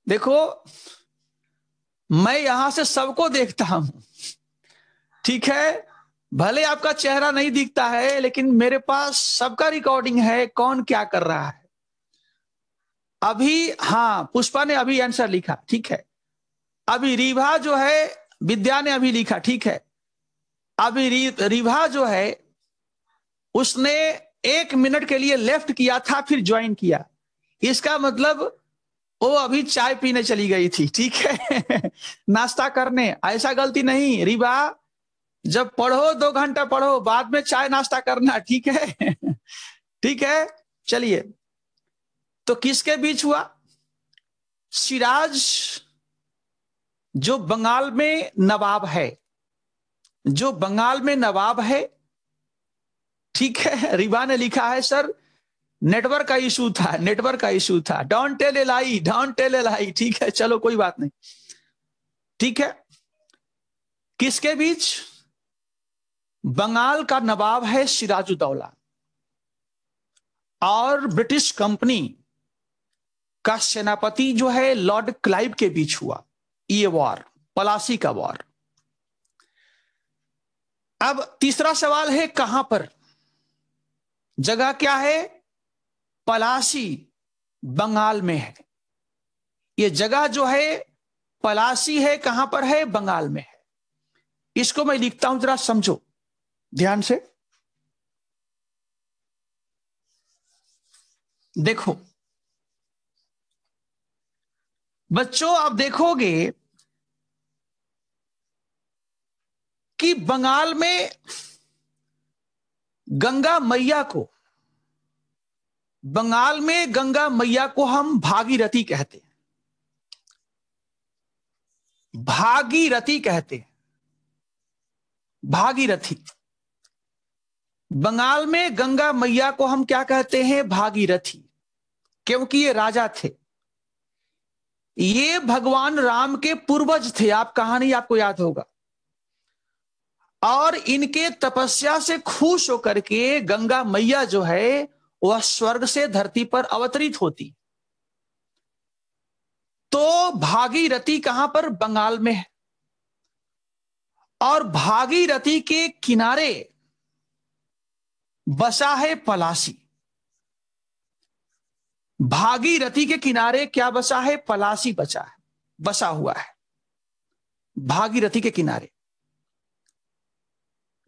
देखो मैं यहां से सबको देखता हूं ठीक है भले आपका चेहरा नहीं दिखता है लेकिन मेरे पास सबका रिकॉर्डिंग है कौन क्या कर रहा है अभी हाँ पुष्पा ने अभी आंसर लिखा ठीक है अभी रिभा जो है विद्या ने अभी लिखा ठीक है अभी री, जो है उसने एक मिनट के लिए लेफ्ट किया था फिर ज्वाइन किया इसका मतलब वो अभी चाय पीने चली गई थी ठीक है नाश्ता करने ऐसा गलती नहीं रिभा जब पढ़ो दो घंटा पढ़ो बाद में चाय नाश्ता करना ठीक है ठीक है चलिए तो किसके बीच हुआ सिराज जो बंगाल में नवाब है जो बंगाल में नवाब है ठीक है रिबा ने लिखा है सर नेटवर्क का इशू था नेटवर्क का इशू था don't tell a lie don't tell a lie ठीक है चलो कोई बात नहीं ठीक है किसके बीच बंगाल का नवाब है सिराजुद्दौला और ब्रिटिश कंपनी का सेनापति जो है लॉर्ड क्लाइव के बीच हुआ ये वॉर पलासी का वॉर अब तीसरा सवाल है कहां पर जगह क्या है पलासी बंगाल में है ये जगह जो है पलासी है कहां पर है बंगाल में है इसको मैं लिखता हूं जरा समझो ध्यान से देखो बच्चों आप देखोगे कि बंगाल में गंगा मैया को बंगाल में गंगा मैया को हम भागीरथी कहते हैं भागीरथी कहते हैं भागीरथी बंगाल में गंगा मैया को हम क्या कहते हैं भागीरथी क्योंकि ये राजा थे ये भगवान राम के पूर्वज थे आप कहानी आपको याद होगा और इनके तपस्या से खुश होकर के गंगा मैया जो है वह स्वर्ग से धरती पर अवतरित होती तो भागीरथी कहां पर बंगाल में है और भागीरथी के किनारे बसा है पलासी भागीरथी के किनारे क्या बसा है पलासी बचा है बसा हुआ है भागीरथी के किनारे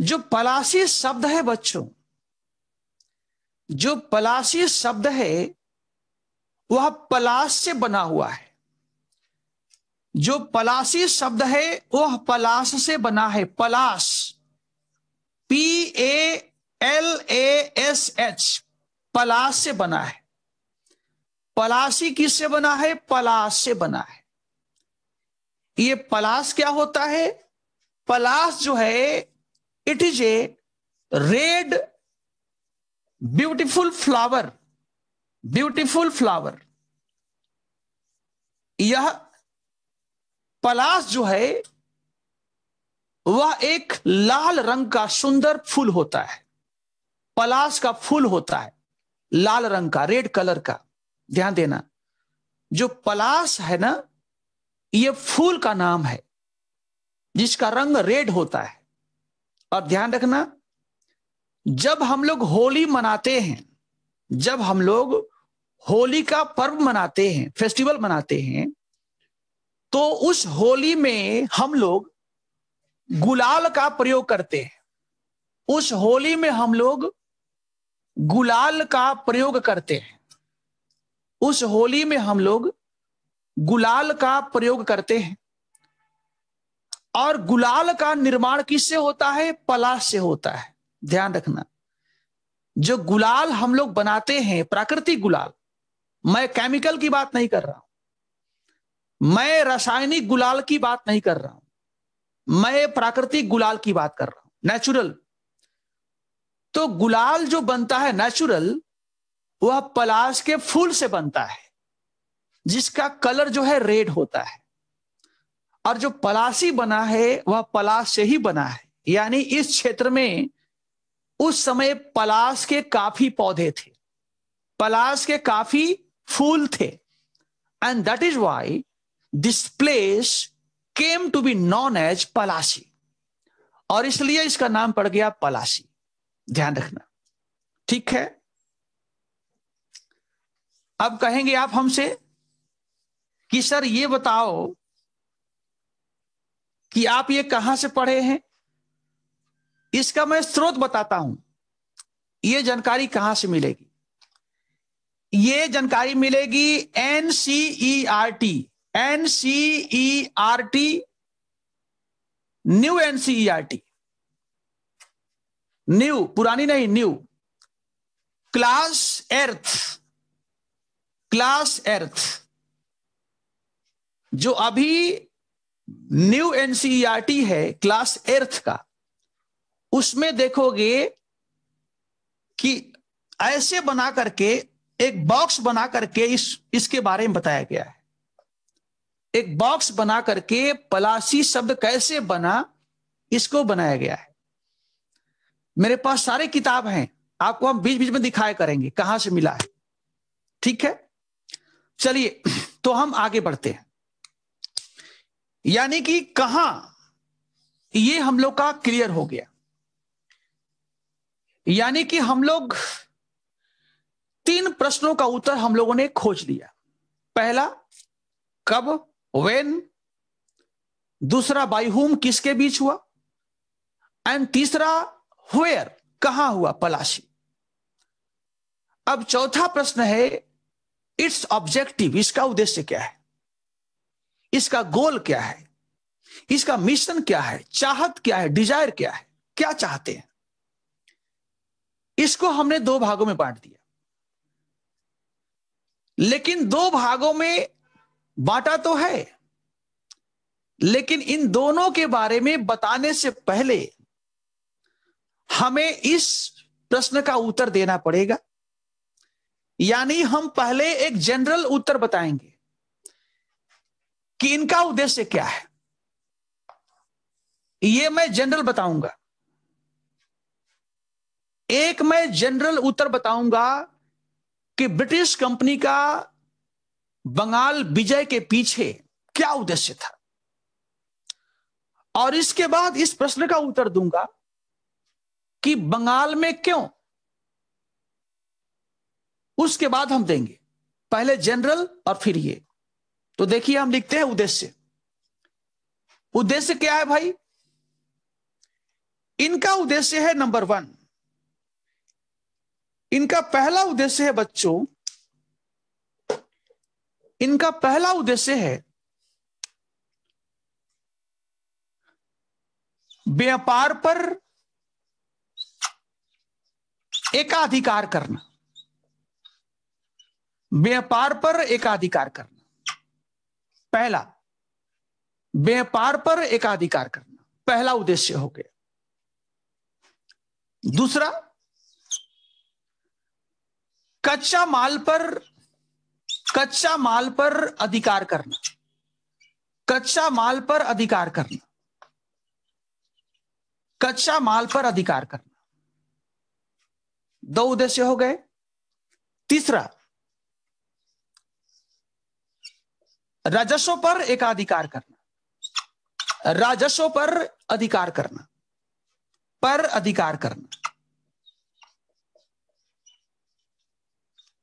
जो पलासी शब्द है बच्चों जो पलासी शब्द है वह पलाश से बना हुआ है जो पलासी शब्द है वह पलास से बना है पलाश P A L A S H पलाश से बना है पलासी किससे बना है पलास से बना है ये पलाश क्या होता है पलाश जो है it is a red beautiful flower beautiful flower यह पलाश जो है वह एक लाल रंग का सुंदर फूल होता है पलाश का फूल होता है लाल रंग का रेड कलर का ध्यान देना जो पलाश है ना यह फूल का नाम है जिसका रंग रेड होता है और ध्यान रखना जब हम लोग होली मनाते हैं जब हम लोग होली का पर्व मनाते हैं फेस्टिवल मनाते हैं तो उस होली में हम लोग गुलाल का प्रयोग करते हैं उस होली में हम लोग गुलाल का प्रयोग करते हैं उस होली में हम लोग गुलाल का प्रयोग करते हैं और गुलाल का निर्माण किससे होता है पलाश से होता है ध्यान रखना जो गुलाल हम लोग बनाते हैं प्राकृतिक गुलाल मैं केमिकल की बात नहीं कर रहा हूं मैं रासायनिक गुलाल की बात नहीं कर रहा हूं मैं प्राकृतिक गुलाल की बात कर रहा हूं नेचुरल तो गुलाल जो बनता है नेचुरल वह पलाश के फूल से बनता है जिसका कलर जो है रेड होता है और जो पलासी बना है वह पलास से ही बना है यानी इस क्षेत्र में उस समय पलास के काफी पौधे थे पलास के काफी फूल थे and that is why this place came to be known as Plassey और इसलिए इसका नाम पड़ गया पलासी ध्यान रखना ठीक है अब कहेंगे आप हमसे कि सर ये बताओ कि आप ये कहां से पढ़े हैं इसका मैं स्रोत बताता हूं ये जानकारी कहां से मिलेगी ये जानकारी मिलेगी N C E R T N C E R T new N C E R T new पुरानी नहीं new class eighth class eighth जो अभी न्यू एनसीईआरटी है क्लास एर्थ का उसमें देखोगे कि ऐसे बना करके एक बॉक्स बना करके इस इसके बारे में बताया गया है एक बॉक्स बना करके पलासी शब्द कैसे बना इसको बनाया गया है मेरे पास सारे किताब हैं आपको हम बीच बीच में दिखाया करेंगे कहां से मिला है ठीक है चलिए तो हम आगे बढ़ते हैं यानी कि कहा ये हम लोग का क्लियर हो गया यानी कि हम लोग तीन प्रश्नों का उत्तर हम लोगों ने खोज लिया पहला कब वेन दूसरा बाई हुम किसके बीच हुआ एंड तीसरा हुयर कहा हुआ पलाशी अब चौथा प्रश्न है इट्स ऑब्जेक्टिव इसका उद्देश्य क्या है इसका गोल क्या है इसका मिशन क्या है चाहत क्या है डिजायर क्या है क्या चाहते हैं इसको हमने दो भागों में बांट दिया लेकिन दो भागों में बांटा तो है लेकिन इन दोनों के बारे में बताने से पहले हमें इस प्रश्न का उत्तर देना पड़ेगा यानी हम पहले एक जनरल उत्तर बताएंगे कि इनका उद्देश्य क्या है ये मैं जनरल बताऊंगा एक मैं जनरल उत्तर बताऊंगा कि ब्रिटिश कंपनी का बंगाल विजय के पीछे क्या उद्देश्य था और इसके बाद इस प्रश्न का उत्तर दूंगा कि बंगाल में क्यों उसके बाद हम देंगे पहले जनरल और फिर ये तो देखिए हम लिखते हैं उद्देश्य उद्देश्य क्या है भाई इनका उद्देश्य है नंबर वन इनका पहला उद्देश्य है बच्चों इनका पहला उद्देश्य है व्यापार पर एकाधिकार करना व्यापार पर एकाधिकार करना पहला व्यापार पर एकाधिकार करना पहला उद्देश्य हो गया दूसरा कच्चा माल पर कच्चा माल पर अधिकार करना कच्चा माल पर अधिकार करना कच्चा माल पर अधिकार करना दो उद्देश्य हो गए तीसरा राजस्व पर एकाधिकार करना राजस्व पर अधिकार करना पर अधिकार करना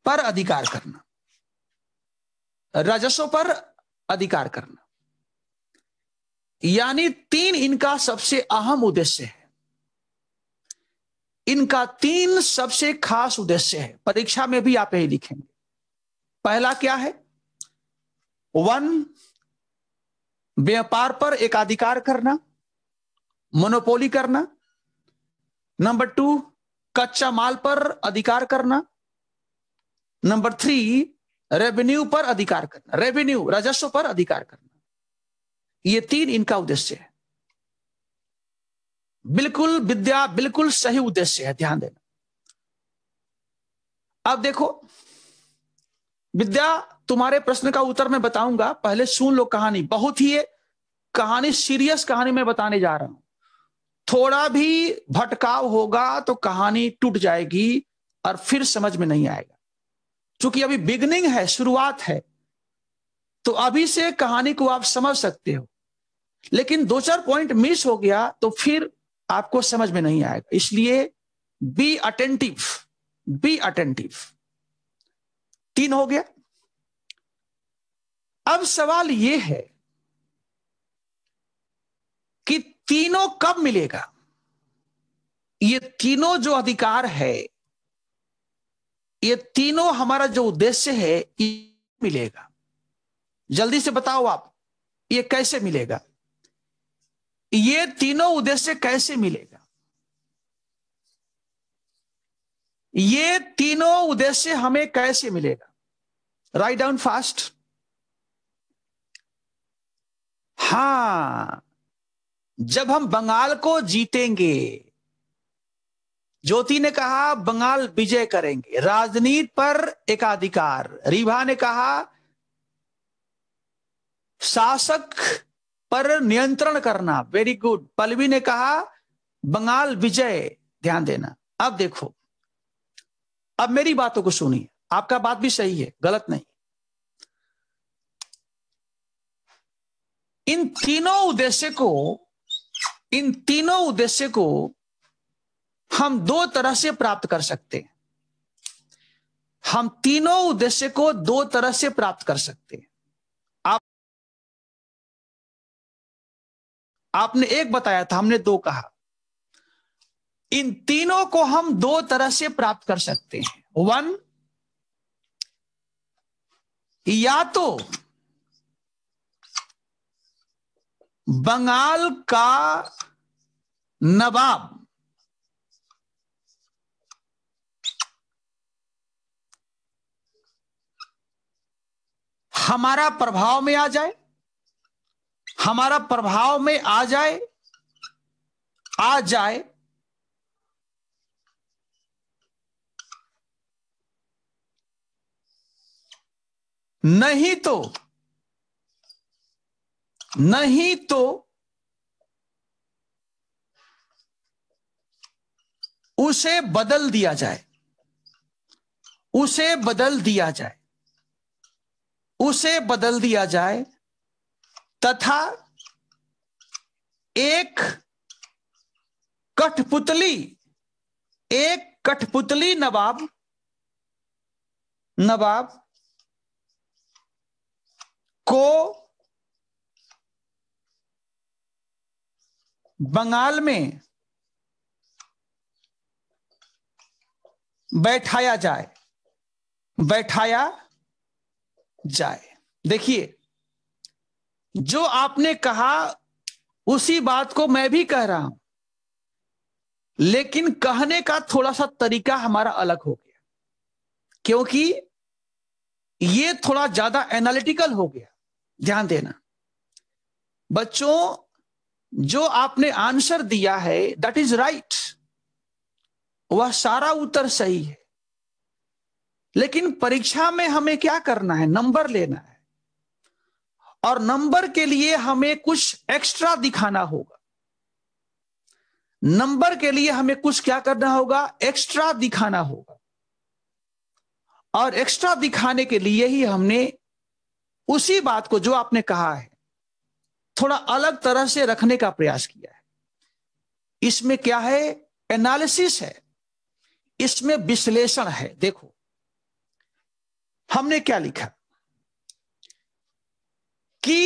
पर अधिकार करना राजस्व पर अधिकार करना यानी तीन इनका सबसे अहम उद्देश्य है इनका तीन सबसे खास उद्देश्य है परीक्षा में भी आप यही लिखेंगे पहला क्या है वन व्यापार पर एकाधिकार करना मोनोपोली करना नंबर टू कच्चा माल पर अधिकार करना नंबर थ्री रेवेन्यू पर अधिकार करना रेवेन्यू राजस्व पर अधिकार करना ये तीन इनका उद्देश्य है बिल्कुल विद्या बिल्कुल सही उद्देश्य है ध्यान देना अब देखो विद्या तुम्हारे प्रश्न का उत्तर मैं बताऊंगा पहले सुन लो कहानी बहुत ही कहानी सीरियस कहानी मैं बताने जा रहा हूं थोड़ा भी भटकाव होगा तो कहानी टूट जाएगी और फिर समझ में नहीं आएगा क्योंकि अभी बिगनिंग है शुरुआत है तो अभी से कहानी को आप समझ सकते हो लेकिन दो चार पॉइंट मिस हो गया तो फिर आपको समझ में नहीं आएगा इसलिए बी अटेंटिव बी अटेंटिव तीन हो गया अब सवाल यह है कि तीनों कब मिलेगा ये तीनों जो अधिकार है ये तीनों हमारा जो उद्देश्य है ये मिलेगा जल्दी से बताओ आप ये कैसे मिलेगा ये तीनों उद्देश्य कैसे मिलेगा ये तीनों उद्देश्य हमें कैसे मिलेगा राइट डाउन फास्ट हां जब हम बंगाल को जीतेंगे ज्योति ने कहा बंगाल विजय करेंगे राजनीति पर एकाधिकार रीभा ने कहा शासक पर नियंत्रण करना वेरी गुड पलवी ने कहा बंगाल विजय ध्यान देना अब देखो अब मेरी बातों को सुनिए आपका बात भी सही है गलत नहीं इन तीनों उद्देश्य को इन तीनों उद्देश्य को हम दो तरह से प्राप्त कर सकते हैं हम तीनों उद्देश्य को दो तरह से प्राप्त कर सकते हैं आप आपने एक बताया था हमने दो कहा इन तीनों को हम दो तरह से प्राप्त कर सकते हैं वन या तो बंगाल का नवाब हमारा प्रभाव में आ जाए हमारा प्रभाव में आ जाए आ जाए नहीं तो नहीं तो उसे बदल दिया जाए उसे बदल दिया जाए उसे बदल दिया जाए तथा एक कठपुतली एक कठपुतली नवाब नवाब को बंगाल में बैठाया जाए बैठाया जाए देखिए जो आपने कहा उसी बात को मैं भी कह रहा हूं लेकिन कहने का थोड़ा सा तरीका हमारा अलग हो गया क्योंकि ये थोड़ा ज्यादा एनालिटिकल हो गया ध्यान देना बच्चों जो आपने आंसर दिया है दैट इज राइट वह सारा उत्तर सही है लेकिन परीक्षा में हमें क्या करना है नंबर लेना है और नंबर के लिए हमें कुछ एक्स्ट्रा दिखाना होगा नंबर के लिए हमें कुछ क्या करना होगा एक्स्ट्रा दिखाना होगा और एक्स्ट्रा दिखाने के लिए ही हमने उसी बात को जो आपने कहा है थोड़ा अलग तरह से रखने का प्रयास किया है इसमें क्या है एनालिसिस है इसमें विश्लेषण है देखो हमने क्या लिखा कि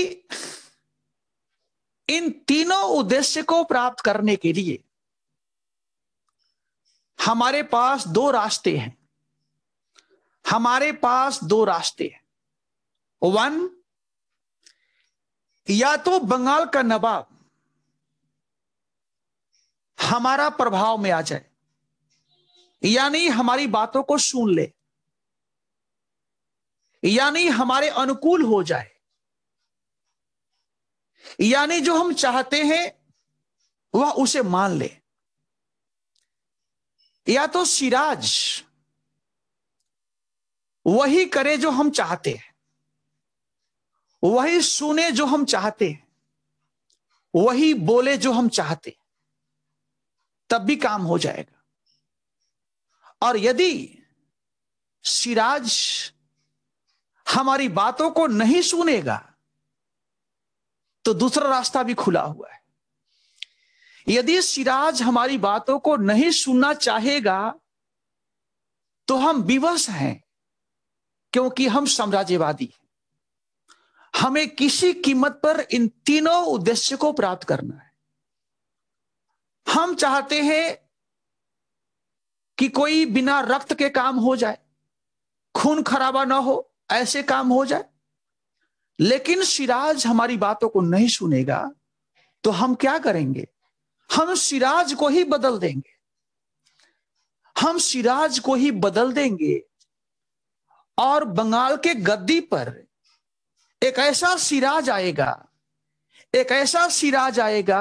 इन तीनों उद्देश्य को प्राप्त करने के लिए हमारे पास दो रास्ते हैं हमारे पास दो रास्ते हैं वन या तो बंगाल का नवाब हमारा प्रभाव में आ जाए यानी हमारी बातों को सुन ले यानी हमारे अनुकूल हो जाए यानी जो हम चाहते हैं वह उसे मान ले या तो सिराज वही करे जो हम चाहते हैं वही सुने जो हम चाहते हैं वही बोले जो हम चाहते तब भी काम हो जाएगा और यदि सिराज हमारी बातों को नहीं सुनेगा तो दूसरा रास्ता भी खुला हुआ है यदि सिराज हमारी बातों को नहीं सुनना चाहेगा तो हम विवश हैं क्योंकि हम साम्राज्यवादी हैं हमें किसी कीमत पर इन तीनों उद्देश्य को प्राप्त करना है हम चाहते हैं कि कोई बिना रक्त के काम हो जाए खून खराबा ना हो ऐसे काम हो जाए लेकिन सिराज हमारी बातों को नहीं सुनेगा तो हम क्या करेंगे हम सिराज को ही बदल देंगे हम सिराज को ही बदल देंगे और बंगाल के गद्दी पर एक ऐसा सिराज आएगा एक ऐसा सिराज आएगा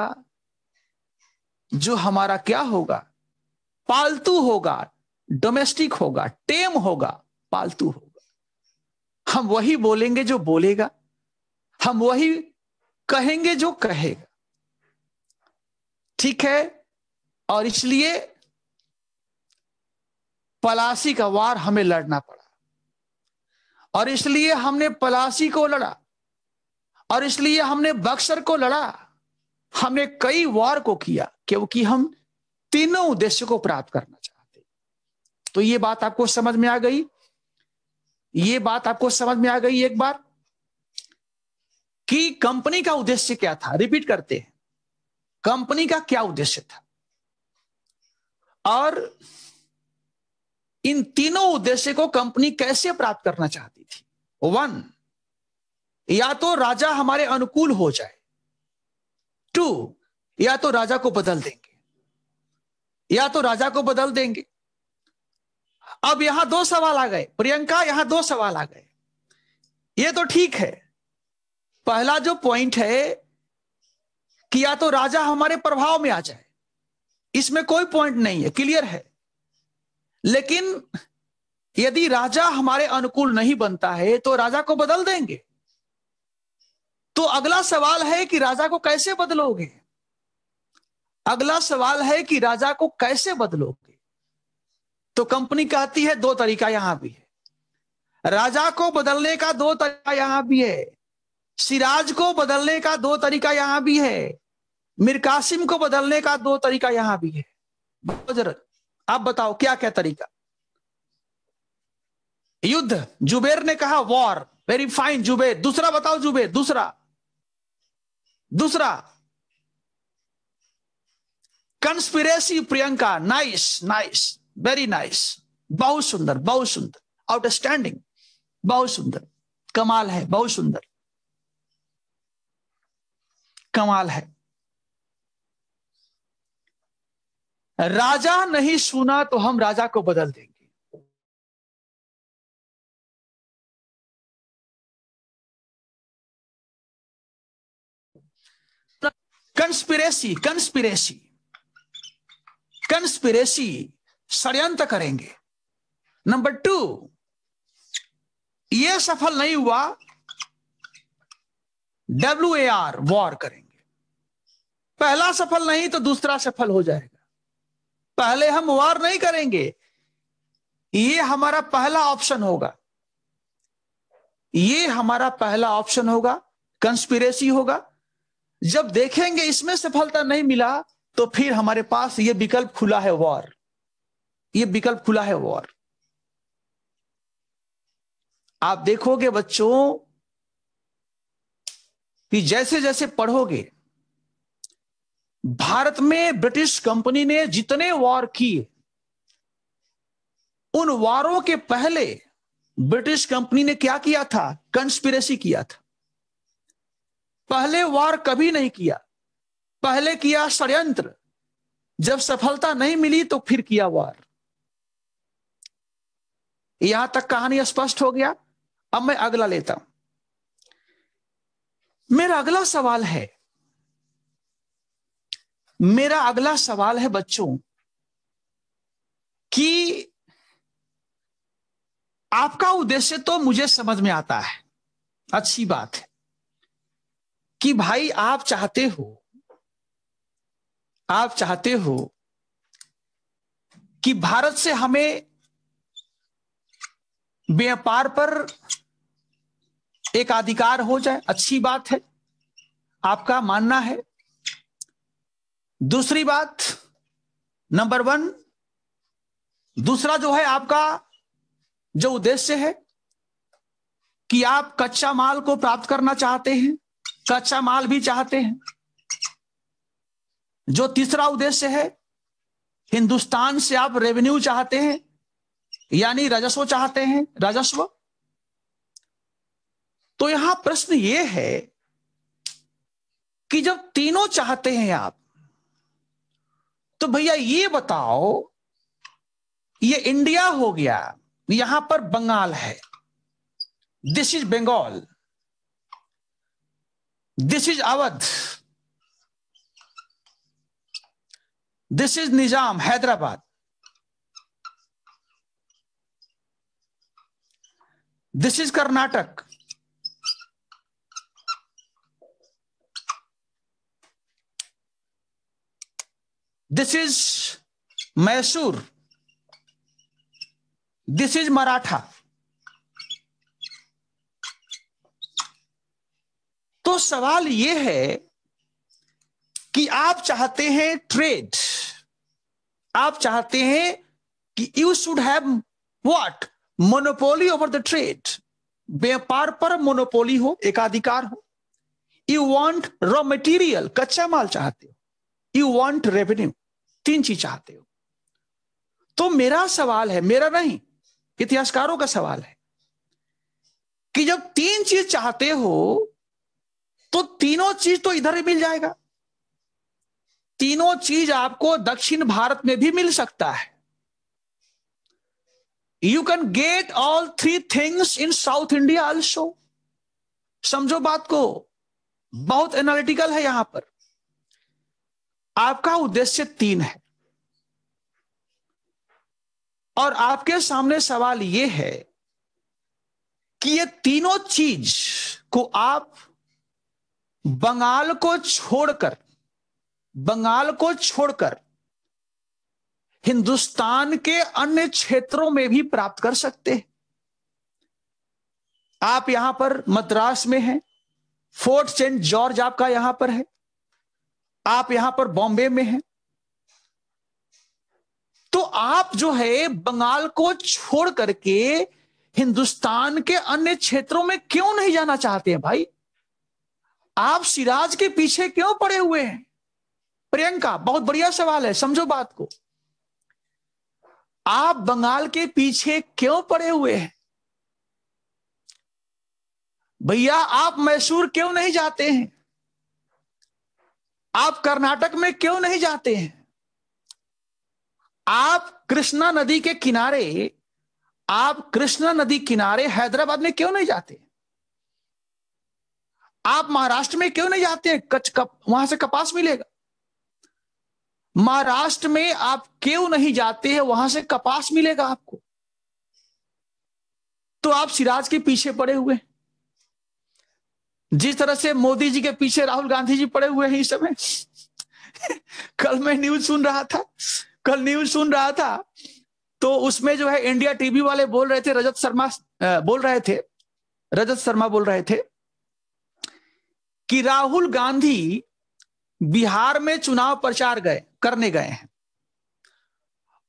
जो हमारा क्या होगा पालतू होगा डोमेस्टिक होगा टेम होगा पालतू होगा हम वही बोलेंगे जो बोलेगा हम वही कहेंगे जो कहेगा ठीक है और इसलिए पलासी का वार हमें लड़ना पड़ा और इसलिए हमने पलासी को लड़ा और इसलिए हमने बक्सर को लड़ा हमने कई वॉर को किया क्योंकि हम तीनों उद्देश्य को प्राप्त करना चाहते तो ये बात आपको समझ में आ गई ये बात आपको समझ में आ गई एक बार कि कंपनी का उद्देश्य क्या था रिपीट करते हैं कंपनी का क्या उद्देश्य था और इन तीनों उद्देश्य को कंपनी कैसे प्राप्त करना चाहती वन या तो राजा हमारे अनुकूल हो जाए टू या तो राजा को बदल देंगे या तो राजा को बदल देंगे अब यहां दो सवाल आ गए प्रियंका यहां दो सवाल आ गए ये तो ठीक है पहला जो पॉइंट है कि या तो राजा हमारे प्रभाव में आ जाए इसमें कोई पॉइंट नहीं है क्लियर है लेकिन यदि राजा हमारे अनुकूल नहीं बनता है तो राजा को बदल देंगे तो अगला सवाल है कि राजा को कैसे बदलोगे अगला सवाल है कि राजा को कैसे बदलोगे तो कंपनी कहती है दो तरीका यहां भी है राजा को बदलने का दो तरीका यहां भी है सिराज को बदलने का दो तरीका यहां भी है मिरकासिम को बदलने का दो तरीका यहां भी है आप बताओ क्या क्या तरीका युद्ध जुबेर ने कहा वॉर वेरी फाइन जुबेर दूसरा बताओ जुबेर दूसरा दूसरा conspiracy Priyanka nice nice very nice बहुत सुंदर बहुत सुंदर आउटस्टैंडिंग बहुत सुंदर कमाल है बहुत सुंदर कमाल है राजा नहीं सुना तो हम राजा को बदल देंगे कंस्पिरेसी कंस्पिरेसी कंस्पिरेसी षड्यंत्र करेंगे नंबर टू ये सफल नहीं हुआ डब्ल्यू ए आर वॉर करेंगे पहला सफल नहीं तो दूसरा सफल हो जाएगा पहले हम वॉर नहीं करेंगे ये हमारा पहला ऑप्शन होगा ये हमारा पहला ऑप्शन होगा कंस्पिरेसी होगा जब देखेंगे इसमें सफलता नहीं मिला तो फिर हमारे पास ये विकल्प खुला है वॉर ये विकल्प खुला है वॉर आप देखोगे बच्चों कि जैसे जैसे पढ़ोगे भारत में ब्रिटिश कंपनी ने जितने वॉर किए उन वारों के पहले ब्रिटिश कंपनी ने क्या किया था कंस्पिरेसी किया था पहले वार कभी नहीं किया पहले किया षड्यंत्र जब सफलता नहीं मिली तो फिर किया वार यहां तक कहानी स्पष्ट हो गया अब मैं अगला लेता हूं मेरा अगला सवाल है मेरा अगला सवाल है बच्चों कि आपका उद्देश्य तो मुझे समझ में आता है अच्छी बात है कि भाई आप चाहते हो आप चाहते हो कि भारत से हमें व्यापार पर एक अधिकार हो जाए अच्छी बात है आपका मानना है दूसरी बात नंबर वन दूसरा जो है आपका जो उद्देश्य है कि आप कच्चा माल को प्राप्त करना चाहते हैं कच्चा माल भी चाहते हैं जो तीसरा उद्देश्य है हिंदुस्तान से आप रेवेन्यू चाहते हैं यानी राजस्व चाहते हैं राजस्व तो यहां प्रश्न यह है कि जब तीनों चाहते हैं आप तो भैया ये बताओ ये इंडिया हो गया यहां पर बंगाल है this is Bengal this is Awadh this is Nizam Hyderabad this is Karnataka this is Mysore this is Maratha तो सवाल यह है कि आप चाहते हैं ट्रेड आप चाहते हैं कि you should have what monopoly over the trade व्यापार पर मोनोपोली हो एकाधिकार हो यू वांट रॉ मटेरियल कच्चा माल चाहते हो यू वांट रेवेन्यू तीन चीज चाहते हो तो मेरा सवाल है मेरा नहीं इतिहासकारों का सवाल है कि जब तीन चीज चाहते हो तो तीनों चीज तो इधर ही मिल जाएगा तीनों चीज आपको दक्षिण भारत में भी मिल सकता है you can get all three things in south India also समझो बात को बहुत एनालिटिकल है यहां पर आपका उद्देश्य तीन है और आपके सामने सवाल यह है कि ये तीनों चीज को आप बंगाल को छोड़कर बंगाल को छोड़कर हिंदुस्तान के अन्य क्षेत्रों में भी प्राप्त कर सकते हैं आप यहां पर मद्रास में हैं फोर्ट सेंट जॉर्ज आपका यहां पर है आप यहां पर बॉम्बे में हैं तो आप जो है बंगाल को छोड़ करके हिंदुस्तान के अन्य क्षेत्रों में क्यों नहीं जाना चाहते हैं भाई आप सिराज के पीछे क्यों पड़े हुए हैं प्रियंका बहुत बढ़िया सवाल है समझो बात को आप बंगाल के पीछे क्यों पड़े हुए हैं भैया आप मैसूर क्यों नहीं जाते हैं आप कर्नाटक में क्यों नहीं जाते हैं आप कृष्णा नदी के किनारे आप कृष्णा नदी किनारे हैदराबाद में क्यों नहीं जाते हैं? आप महाराष्ट्र में क्यों नहीं जाते हैं कच्छ कप वहां से कपास मिलेगा महाराष्ट्र में आप क्यों नहीं जाते हैं वहां से कपास मिलेगा आपको तो आप सिराज के पीछे पड़े हुए जिस तरह से मोदी जी के पीछे राहुल गांधी जी पड़े हुए हैं इस समय कल मैं न्यूज सुन रहा था कल न्यूज सुन रहा था तो उसमें जो है इंडिया टीवी वाले बोल रहे थे रजत शर्मा बोल रहे थे रजत शर्मा बोल रहे थे कि राहुल गांधी बिहार में चुनाव प्रचार गए करने गए हैं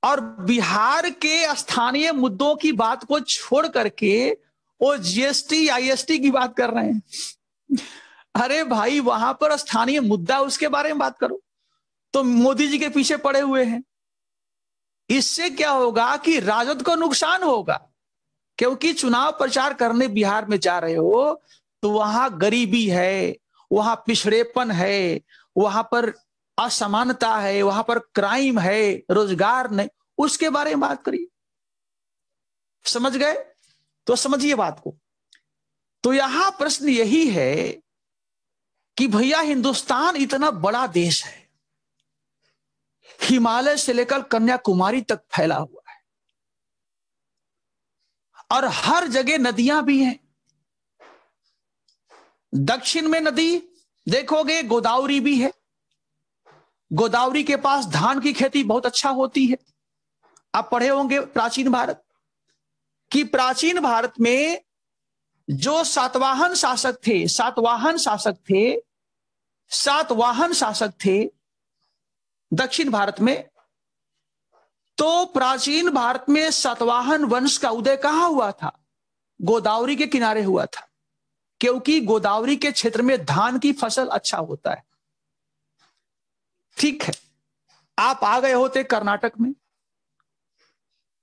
और बिहार के स्थानीय मुद्दों की बात को छोड़ करके वो जीएसटी आईएसटी की बात कर रहे हैं अरे भाई वहां पर स्थानीय मुद्दा उसके बारे में बात करो तो मोदी जी के पीछे पड़े हुए हैं इससे क्या होगा कि राजद को नुकसान होगा क्योंकि चुनाव प्रचार करने बिहार में जा रहे हो तो वहां गरीबी है वहां पिछड़ेपन है वहां पर असमानता है वहां पर क्राइम है रोजगार नहीं उसके बारे में बात करिए समझ गए तो समझिए बात को तो यहां प्रश्न यही है कि भैया हिंदुस्तान इतना बड़ा देश है हिमालय से लेकर कन्याकुमारी तक फैला हुआ है और हर जगह नदियां भी हैं दक्षिण में नदी देखोगे गोदावरी भी है गोदावरी के पास धान की खेती बहुत अच्छा होती है आप पढ़े होंगे प्राचीन भारत कि प्राचीन भारत में जो सातवाहन शासक थे सातवाहन शासक थे सातवाहन शासक थे दक्षिण भारत में तो प्राचीन भारत में सातवाहन वंश का उदय कहां हुआ था गोदावरी के किनारे हुआ था क्योंकि गोदावरी के क्षेत्र में धान की फसल अच्छा होता है ठीक है आप आ गए होते कर्नाटक में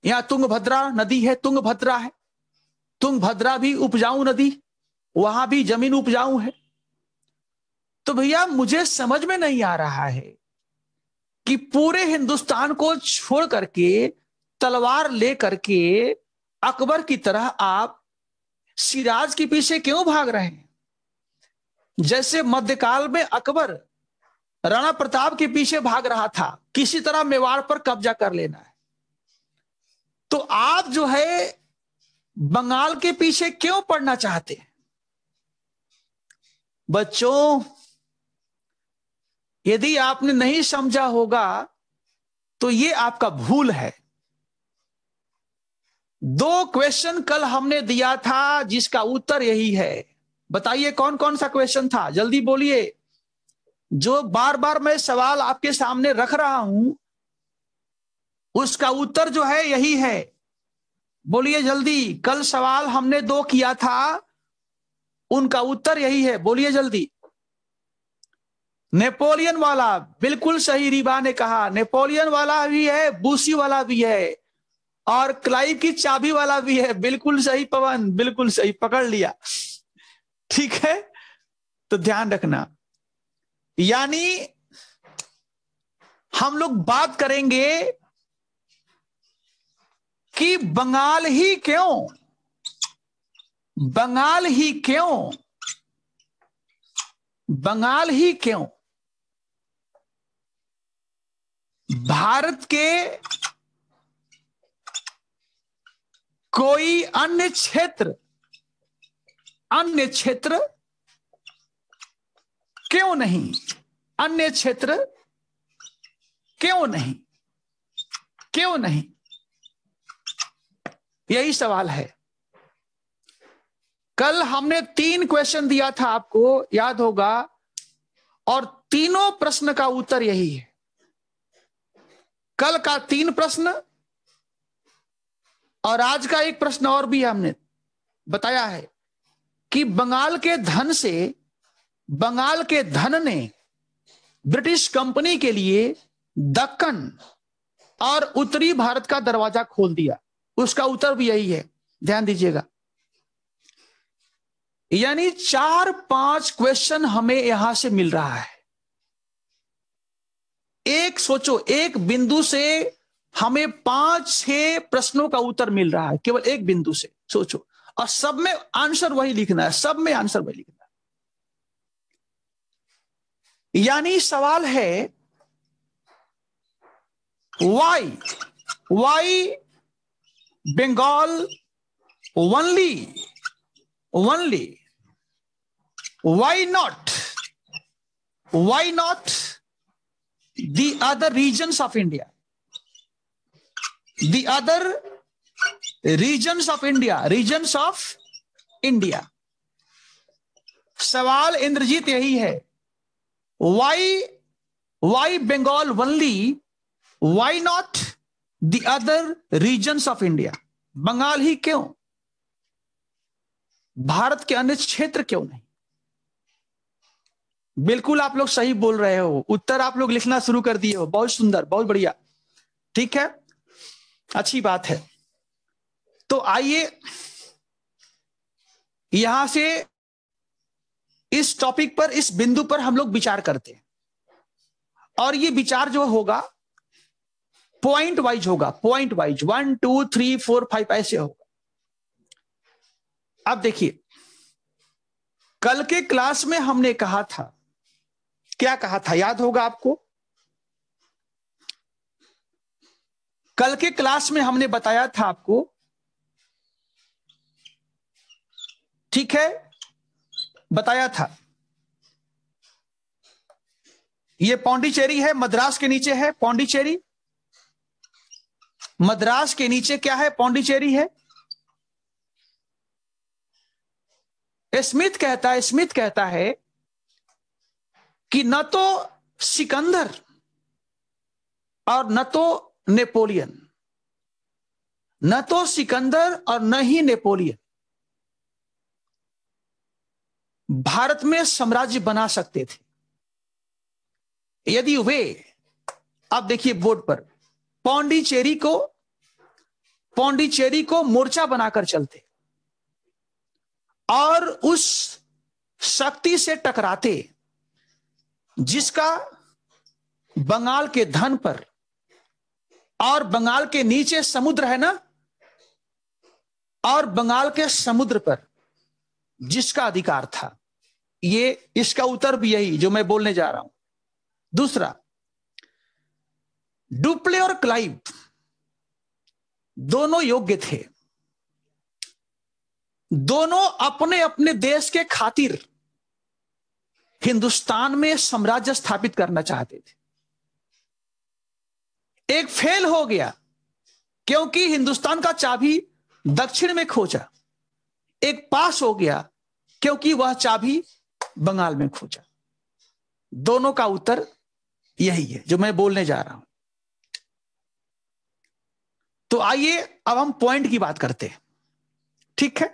यहां तुंगभद्रा नदी है तुंगभद्रा है तुंगभद्रा भी उपजाऊ नदी वहां भी जमीन उपजाऊ है तो भैया मुझे समझ में नहीं आ रहा है कि पूरे हिंदुस्तान को छोड़ करके तलवार ले करके अकबर की तरह आप सिराज के पीछे क्यों भाग रहे हैं जैसे मध्यकाल में अकबर राणा प्रताप के पीछे भाग रहा था किसी तरह मेवाड़ पर कब्जा कर लेना है तो आप जो है बंगाल के पीछे क्यों पढ़ना चाहते हैं बच्चों यदि आपने नहीं समझा होगा तो ये आपका भूल है दो क्वेश्चन कल हमने दिया था जिसका उत्तर यही है बताइए कौन कौन सा क्वेश्चन था जल्दी बोलिए जो बार बार मैं सवाल आपके सामने रख रहा हूं उसका उत्तर जो है यही है बोलिए जल्दी कल सवाल हमने दो किया था उनका उत्तर यही है बोलिए जल्दी नेपोलियन वाला बिल्कुल सही रीबा ने कहा नेपोलियन वाला भी है बूसी वाला भी है और क्लाइव की चाबी वाला भी है बिल्कुल सही पवन बिल्कुल सही पकड़ लिया ठीक है तो ध्यान रखना यानी हम लोग बात करेंगे कि बंगाल ही क्यों बंगाल ही क्यों बंगाल ही क्यों भारत के कोई अन्य क्षेत्र अन्य क्षेत्र क्यों नहीं अन्य क्षेत्र क्यों नहीं क्यों नहीं यही सवाल है कल हमने तीन क्वेश्चन दिया था आपको याद होगा और तीनों प्रश्न का उत्तर यही है कल का तीन प्रश्न और आज का एक प्रश्न और भी हमने बताया है कि बंगाल के धन से बंगाल के धन ने ब्रिटिश कंपनी के लिए दक्कन और उत्तरी भारत का दरवाजा खोल दिया उसका उत्तर भी यही है ध्यान दीजिएगा यानी चार पांच क्वेश्चन हमें यहां से मिल रहा है एक सोचो एक बिंदु से हमें पांच छह प्रश्नों का उत्तर मिल रहा है केवल एक बिंदु से सोचो और सब में आंसर वही लिखना है सब में आंसर वही लिखना है यानी सवाल है why why Bengal only only why not why not the other regions of India the other regions of India, regions of India. सवाल इंद्रजीत यही है why why Bengal only? Why not the other regions of India? Bengal ही क्यों भारत के अन्य क्षेत्र क्यों नहीं बिल्कुल आप लोग सही बोल रहे हो उत्तर आप लोग लिखना शुरू कर दिए हो बहुत सुंदर बहुत बढ़िया ठीक है अच्छी बात है तो आइए यहां से इस टॉपिक पर इस बिंदु पर हम लोग विचार करते हैं और ये विचार जो होगा पॉइंट वाइज होगा point wise one two three four five ऐसे होगा अब देखिए कल के क्लास में हमने कहा था क्या कहा था याद होगा आपको कल के क्लास में हमने बताया था आपको ठीक है बताया था ये पौंडीचेरी है मद्रास के नीचे है पौंडीचेरी मद्रास के नीचे क्या है पौंडीचेरी है स्मिथ कहता है स्मिथ कहता है कि न तो सिकंदर और न तो नेपोलियन न तो सिकंदर और न ही नेपोलियन भारत में साम्राज्य बना सकते थे यदि वे आप देखिए बोर्ड पर पौंडीचेरी को पौंडीचेरी को मोर्चा बनाकर चलते और उस शक्ति से टकराते जिसका बंगाल के धन पर और बंगाल के नीचे समुद्र है ना और बंगाल के समुद्र पर जिसका अधिकार था ये इसका उत्तर भी यही जो मैं बोलने जा रहा हूं दूसरा डुप्ले और क्लाइव दोनों योग्य थे दोनों अपने अपने देश के खातिर हिंदुस्तान में साम्राज्य स्थापित करना चाहते थे एक फेल हो गया क्योंकि हिंदुस्तान का चाबी दक्षिण में खोजा एक पास हो गया क्योंकि वह चाबी बंगाल में खोजा दोनों का उत्तर यही है जो मैं बोलने जा रहा हूं तो आइए अब हम पॉइंट की बात करते हैं ठीक है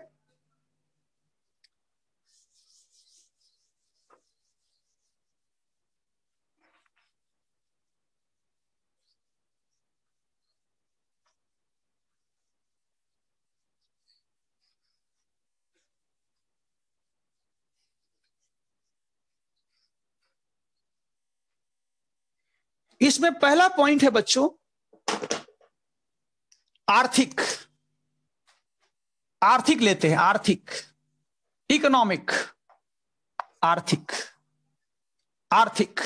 इसमें पहला पॉइंट है बच्चों आर्थिक आर्थिक लेते हैं आर्थिक इकोनॉमिक आर्थिक आर्थिक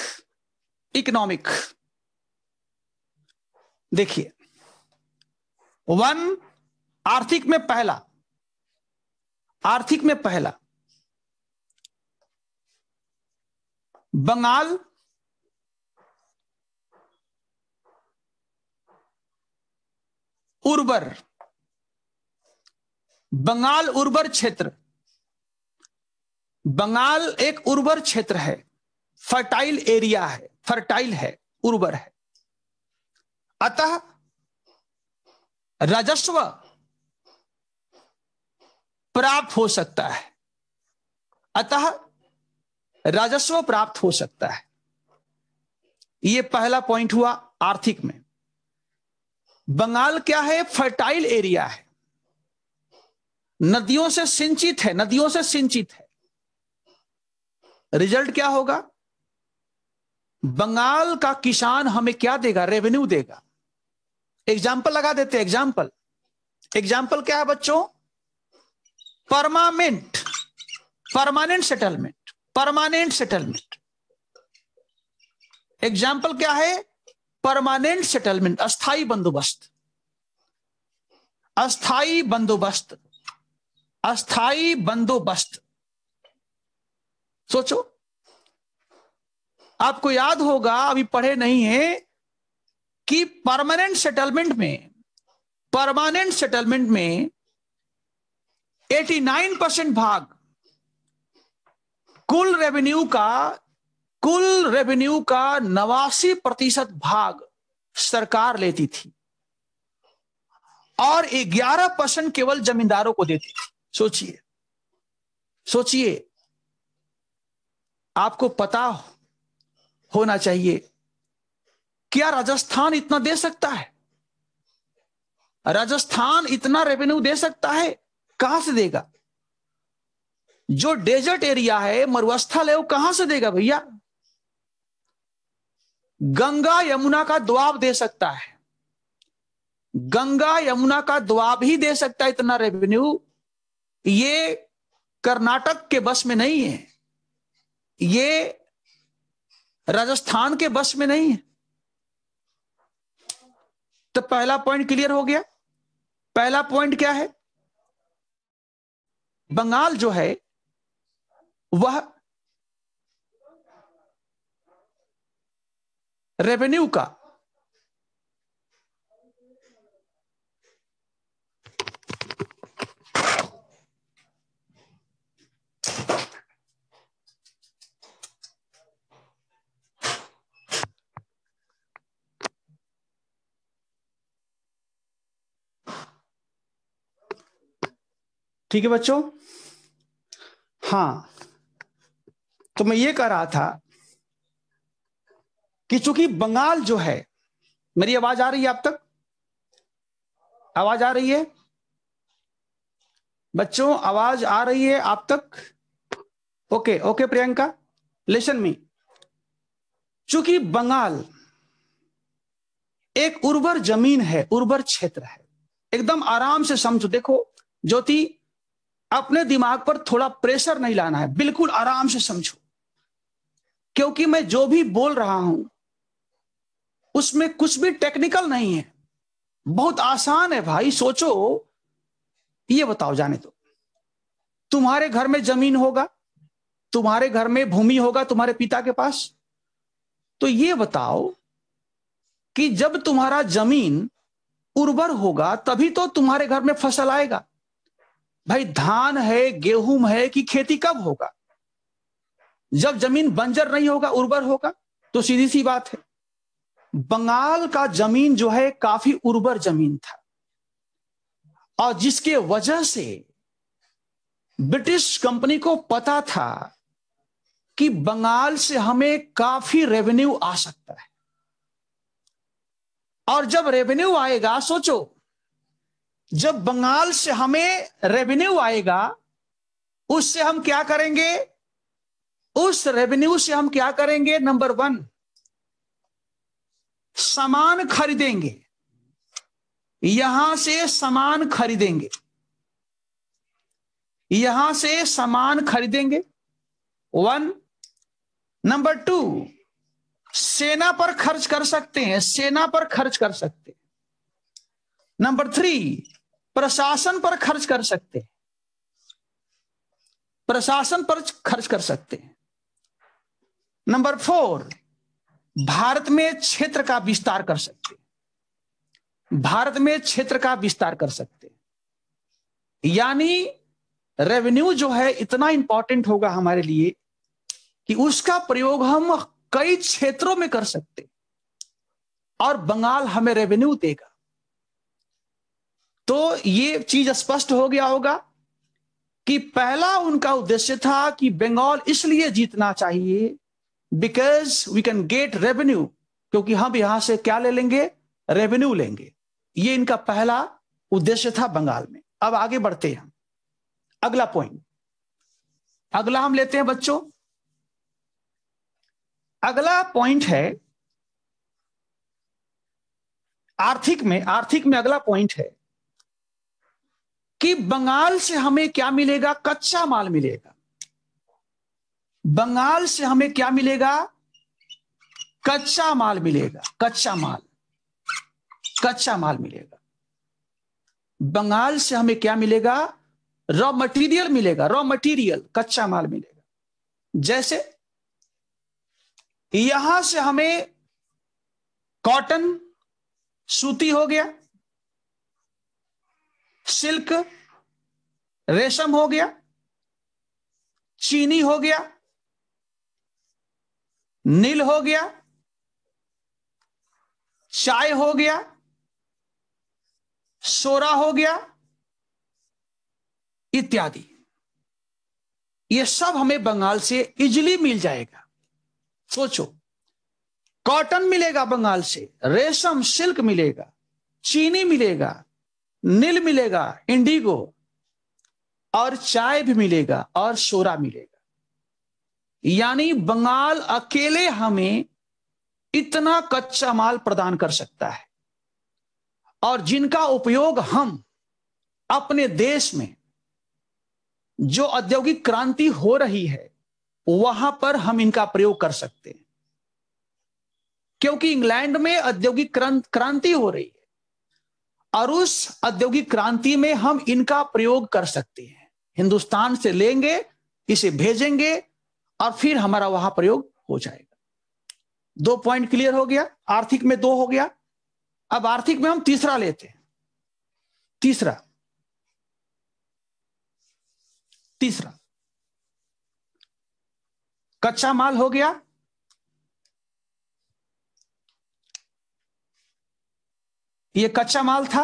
इकोनॉमिक देखिए वन आर्थिक में पहला आर्थिक में पहला बंगाल उर्वर बंगाल उर्वर क्षेत्र बंगाल एक उर्वर क्षेत्र है फर्टाइल एरिया है फर्टाइल है उर्वर है अतः राजस्व प्राप्त हो सकता है अतः राजस्व प्राप्त हो सकता है यह पहला पॉइंट हुआ आर्थिक में बंगाल क्या है फर्टाइल एरिया है नदियों से सिंचित है नदियों से सिंचित है रिजल्ट क्या होगा बंगाल का किसान हमें क्या देगा रेवेन्यू देगा एग्जाम्पल लगा देते हैं एग्जाम्पल एग्जाम्पल क्या है बच्चों permanent permanent settlement permanent settlement example क्या है परमानेंट सेटलमेंट अस्थाई बंदोबस्त अस्थाई बंदोबस्त अस्थाई बंदोबस्त सोचो आपको याद होगा अभी पढ़े नहीं है कि परमानेंट सेटलमेंट में परमानेंट सेटलमेंट में 89 परसेंट भाग कुल रेवेन्यू का कुल रेवेन्यू का नवासी प्रतिशत भाग सरकार लेती थी और 11 परसेंट केवल जमींदारों को देती थी सोचिए सोचिए आपको पता होना चाहिए क्या राजस्थान इतना दे सकता है राजस्थान इतना रेवेन्यू दे सकता है कहां से देगा जो डेजर्ट एरिया है मरुस्थल है वो कहां से देगा भैया गंगा यमुना का द्वाब दे सकता है गंगा यमुना का द्वाब ही दे सकता है इतना रेवेन्यू ये कर्नाटक के बस में नहीं है ये राजस्थान के बस में नहीं है तो पहला पॉइंट क्लियर हो गया पहला पॉइंट क्या है बंगाल जो है वह रेवेन्यू का ठीक है बच्चों हाँ तो मैं ये कह रहा था कि चूंकि बंगाल जो है मेरी आवाज आ रही है आप तक आवाज आ रही है बच्चों आवाज आ रही है आप तक okay okay Priyanka listen me चूंकि बंगाल एक उर्वर जमीन है उर्वर क्षेत्र है एकदम आराम से समझो देखो ज्योति अपने दिमाग पर थोड़ा प्रेशर नहीं लाना है बिल्कुल आराम से समझो क्योंकि मैं जो भी बोल रहा हूं उसमें कुछ भी टेक्निकल नहीं है बहुत आसान है भाई सोचो ये बताओ जाने दो तुम्हारे घर में जमीन होगा तुम्हारे घर में भूमि होगा तुम्हारे पिता के पास तो ये बताओ कि जब तुम्हारा जमीन उर्वर होगा तभी तो तुम्हारे घर में फसल आएगा भाई धान है गेहूं है कि खेती कब होगा जब जमीन बंजर नहीं होगा उर्वर होगा तो सीधी सी बात है बंगाल का जमीन जो है काफी उर्वर जमीन था और जिसके वजह से ब्रिटिश कंपनी को पता था कि बंगाल से हमें काफी रेवेन्यू आ सकता है और जब रेवेन्यू आएगा सोचो जब बंगाल से हमें रेवेन्यू आएगा उससे हम क्या करेंगे उस रेवेन्यू से हम क्या करेंगे नंबर वन सामान खरीदेंगे यहां से सामान खरीदेंगे यहां से सामान खरीदेंगे वन नंबर टू सेना पर खर्च कर सकते हैं सेना पर खर्च कर सकते हैं नंबर थ्री प्रशासन पर खर्च कर सकते हैं प्रशासन पर खर्च कर सकते हैं नंबर फोर भारत में क्षेत्र का विस्तार कर सकते भारत में क्षेत्र का विस्तार कर सकते यानी रेवेन्यू जो है इतना इंपॉर्टेंट होगा हमारे लिए कि उसका प्रयोग हम कई क्षेत्रों में कर सकते और बंगाल हमें रेवेन्यू देगा तो ये चीज स्पष्ट हो गया होगा कि पहला उनका उद्देश्य था कि बंगाल इसलिए जीतना चाहिए because we can get revenue क्योंकि हम यहां से क्या ले लेंगे रेवेन्यू लेंगे ये इनका पहला उद्देश्य था बंगाल में अब आगे बढ़ते हैं अगला पॉइंट अगला हम लेते हैं बच्चों अगला पॉइंट है आर्थिक में आर्थिक में अगला पॉइंट है कि बंगाल से हमें क्या मिलेगा कच्चा माल मिलेगा बंगाल से हमें क्या मिलेगा कच्चा माल मिलेगा कच्चा माल कच्चा माल मिलेगा बंगाल से हमें क्या मिलेगा रॉ मटेरियल मिलेगा रॉ मटेरियल कच्चा माल मिलेगा जैसे यहां से हमें कॉटन सूती हो गया सिल्क रेशम हो गया चीनी हो गया नील हो गया चाय हो गया सोरा हो गया इत्यादि ये सब हमें बंगाल से इजिली मिल जाएगा सोचो कॉटन मिलेगा बंगाल से रेशम सिल्क मिलेगा चीनी मिलेगा नील मिलेगा इंडिगो और चाय भी मिलेगा और सोरा मिलेगा यानी बंगाल अकेले हमें इतना कच्चा माल प्रदान कर सकता है और जिनका उपयोग हम अपने देश में जो औद्योगिक क्रांति हो रही है वहां पर हम इनका प्रयोग कर सकते हैं क्योंकि इंग्लैंड में औद्योगिक क्रांति हो रही है और उस औद्योगिक क्रांति में हम इनका प्रयोग कर सकते हैं हिंदुस्तान से लेंगे इसे भेजेंगे और फिर हमारा वहां प्रयोग हो जाएगा दो पॉइंट क्लियर हो गया आर्थिक में दो हो गया अब आर्थिक में हम तीसरा लेते हैं तीसरा तीसरा कच्चा माल हो गया ये कच्चा माल था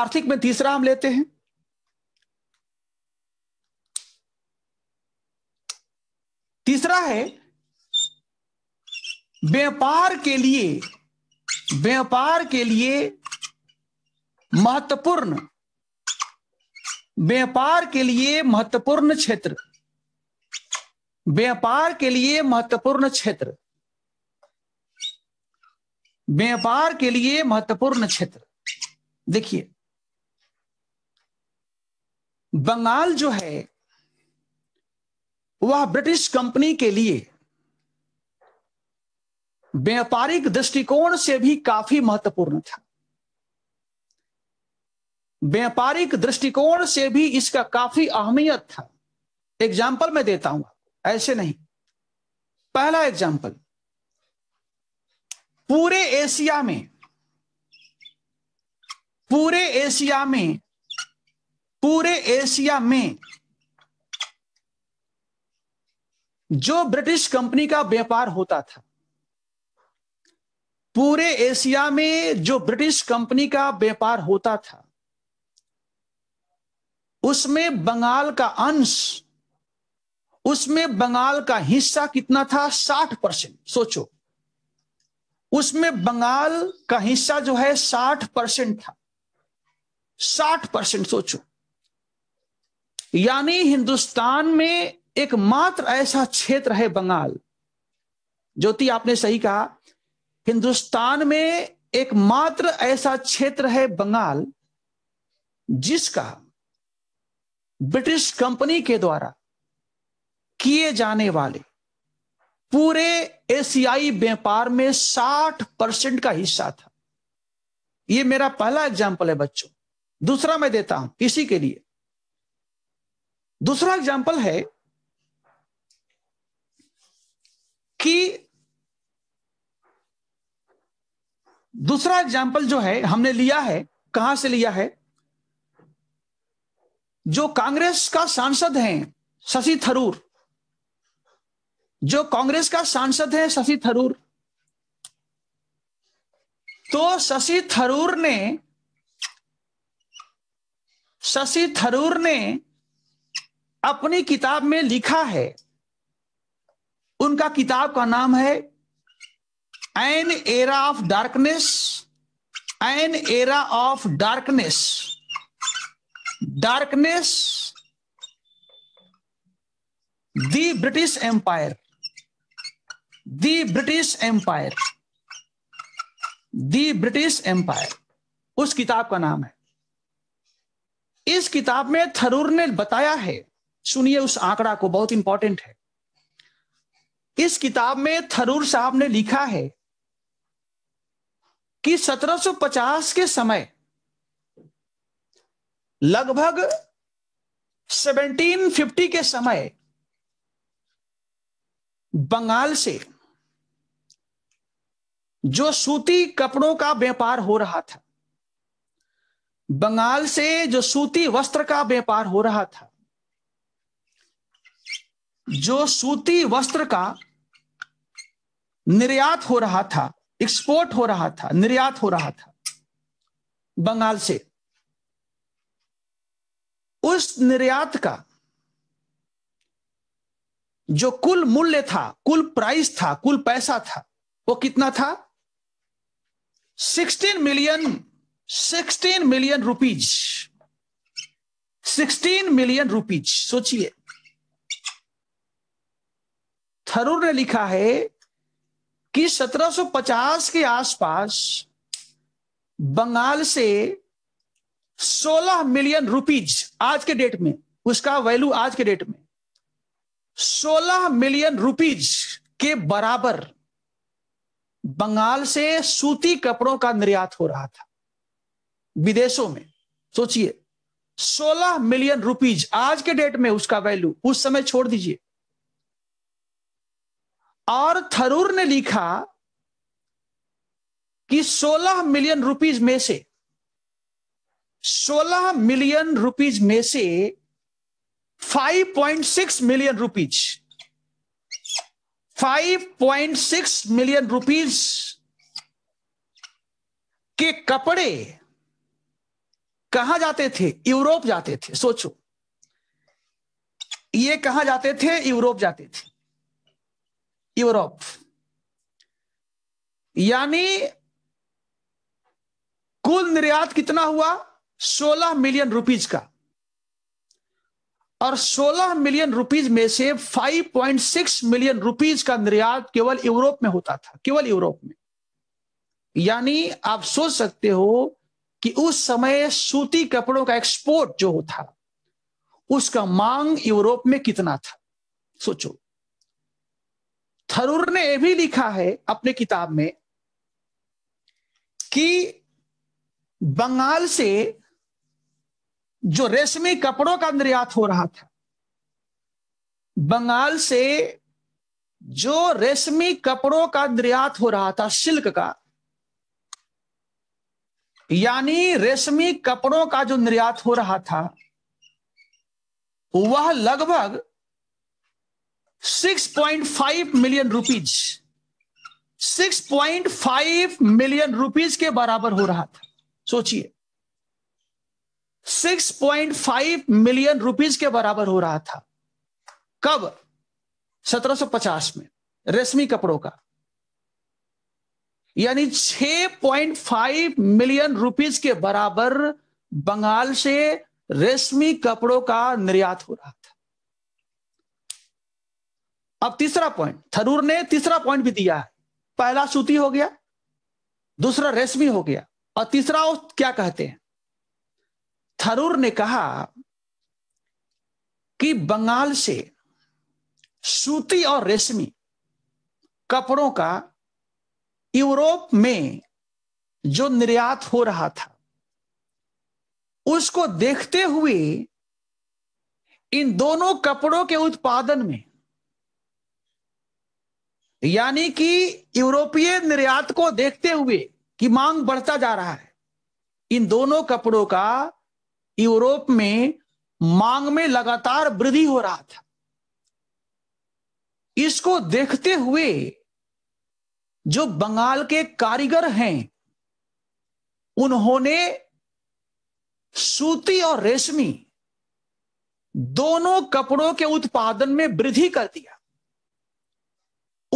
आर्थिक में तीसरा हम लेते हैं तीसरा है व्यापार के लिए व्यापार के लिए महत्वपूर्ण व्यापार के लिए महत्वपूर्ण क्षेत्र व्यापार के लिए महत्वपूर्ण क्षेत्र व्यापार के लिए महत्वपूर्ण क्षेत्र देखिए बंगाल जो है वह ब्रिटिश कंपनी के लिए व्यापारिक दृष्टिकोण से भी काफी महत्वपूर्ण था व्यापारिक दृष्टिकोण से भी इसका काफी अहमियत था एग्जाम्पल मैं देता हूं ऐसे नहीं पहला एग्जाम्पल पूरे एशिया में पूरे एशिया में पूरे एशिया में जो ब्रिटिश कंपनी का व्यापार होता था पूरे एशिया में जो ब्रिटिश कंपनी का व्यापार होता था उसमें बंगाल का अंश उसमें बंगाल का हिस्सा कितना था साठ परसेंट सोचो उसमें बंगाल का हिस्सा जो है साठ परसेंट था साठ परसेंट सोचो यानी हिंदुस्तान में एकमात्र ऐसा क्षेत्र है बंगाल ज्योति आपने सही कहा हिंदुस्तान में एकमात्र ऐसा क्षेत्र है बंगाल जिसका ब्रिटिश कंपनी के द्वारा किए जाने वाले पूरे एशियाई व्यापार में 60 परसेंट का हिस्सा था यह मेरा पहला एग्जाम्पल है बच्चों दूसरा मैं देता हूं इसी के लिए दूसरा एग्जाम्पल है कि दूसरा एग्जाम्पल जो है हमने लिया है कहां से लिया है जो कांग्रेस का सांसद हैं शशि थरूर जो कांग्रेस का सांसद है शशि थरूर तो शशि थरूर ने शशि थरूर ने अपनी किताब में लिखा है उनका किताब का नाम है an era of darkness an era of darkness darkness the British empire the British empire the British empire उस किताब का नाम है इस किताब में थरूर ने बताया है सुनिए उस आंकड़ा को बहुत इंपॉर्टेंट है इस किताब में थरूर साहब ने लिखा है कि 1750 के समय लगभग 1750 के समय बंगाल से जो सूती कपड़ों का व्यापार हो रहा था बंगाल से जो सूती वस्त्र का व्यापार हो रहा था जो सूती वस्त्र का निर्यात हो रहा था एक्सपोर्ट हो रहा था निर्यात हो रहा था बंगाल से उस निर्यात का जो कुल मूल्य था कुल प्राइस था कुल पैसा था वो कितना था 16 million 16 million rupees 16 million rupees सोचिए थरूर ने लिखा है कि 1750 के आसपास बंगाल से 16 मिलियन रुपीज आज के डेट में उसका वैल्यू आज के डेट में 16 मिलियन रुपीज के बराबर बंगाल से सूती कपड़ों का निर्यात हो रहा था विदेशों में सोचिए 16 मिलियन रुपीज आज के डेट में उसका वैल्यू उस समय छोड़ दीजिए और थरूर ने लिखा कि 16 मिलियन रुपीज में से 16 मिलियन रुपीज में से 5.6 मिलियन रुपीज 5.6 मिलियन रुपीज के कपड़े कहा जाते थे यूरोप जाते थे सोचो ये कहा जाते थे यूरोप जाते थे यूरोप यानी कुल निर्यात कितना हुआ 16 मिलियन रुपीज का और 16 मिलियन रुपीज में से 5.6 मिलियन रुपीज का निर्यात केवल यूरोप में होता था केवल यूरोप में यानी आप सोच सकते हो कि उस समय सूती कपड़ों का एक्सपोर्ट जो था उसका मांग यूरोप में कितना था सोचो थरूर ने यह भी लिखा है अपने किताब में कि बंगाल से जो रेशमी कपड़ों का निर्यात हो रहा था बंगाल से जो रेशमी कपड़ों का निर्यात हो रहा था सिल्क का यानी रेशमी कपड़ों का जो निर्यात हो रहा था वह लगभग 6.5 मिलियन रुपीज 6.5 मिलियन रुपीज के बराबर हो रहा था सोचिए 6.5 मिलियन रुपीज के बराबर हो रहा था कब 1750 में रेशमी कपड़ों का यानी 6.5 मिलियन रुपीज के बराबर बंगाल से रेशमी कपड़ों का निर्यात हो रहा अब तीसरा पॉइंट थरूर ने तीसरा पॉइंट भी दिया है पहला सूती हो गया दूसरा रेशमी हो गया और तीसरा वो क्या कहते हैं थरूर ने कहा कि बंगाल से सूती और रेशमी कपड़ों का यूरोप में जो निर्यात हो रहा था उसको देखते हुए इन दोनों कपड़ों के उत्पादन में यानी कि यूरोपीय निर्यात को देखते हुए कि मांग बढ़ता जा रहा है इन दोनों कपड़ों का यूरोप में मांग में लगातार वृद्धि हो रहा था इसको देखते हुए जो बंगाल के कारीगर हैं उन्होंने सूती और रेशमी दोनों कपड़ों के उत्पादन में वृद्धि कर दिया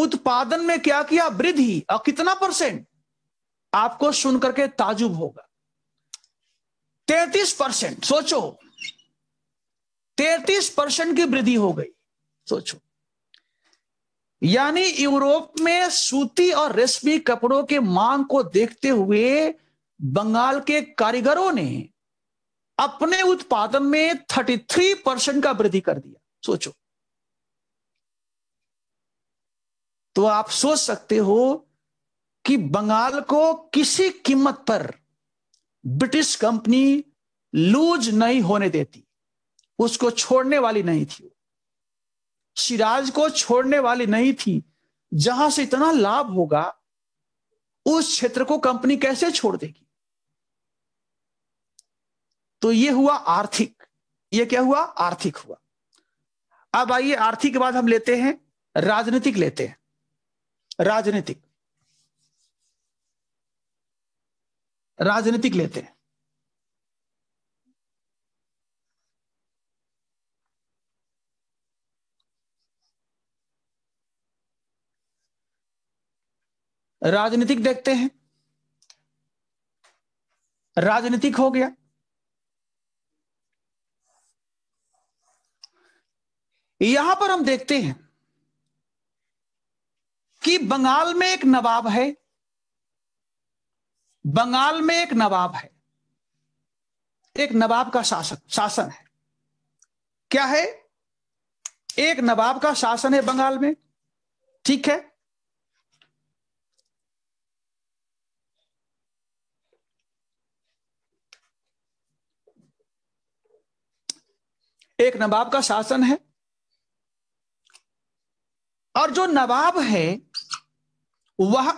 उत्पादन में क्या किया वृद्धि और कितना परसेंट आपको सुनकर के ताजुब होगा तैतीस परसेंट सोचो तैतीस परसेंट की वृद्धि हो गई सोचो यानी यूरोप में सूती और रेशमी कपड़ों के मांग को देखते हुए बंगाल के कारीगरों ने अपने उत्पादन में 33 परसेंट का वृद्धि कर दिया सोचो तो आप सोच सकते हो कि बंगाल को किसी कीमत पर ब्रिटिश कंपनी लूज नहीं होने देती उसको छोड़ने वाली नहीं थी सिराज को छोड़ने वाली नहीं थी जहां से इतना लाभ होगा उस क्षेत्र को कंपनी कैसे छोड़ देगी तो ये हुआ आर्थिक ये क्या हुआ आर्थिक हुआ अब आइए आर्थिक के बाद हम लेते हैं राजनीतिक लेते हैं राजनीतिक राजनीतिक लेते हैं राजनीतिक देखते हैं राजनीतिक हो गया यहां पर हम देखते हैं कि बंगाल में एक नवाब है बंगाल में एक नवाब है एक नवाब का शासन शासन है क्या है एक नवाब का शासन है बंगाल में ठीक है एक नवाब का शासन है और जो नवाब है वह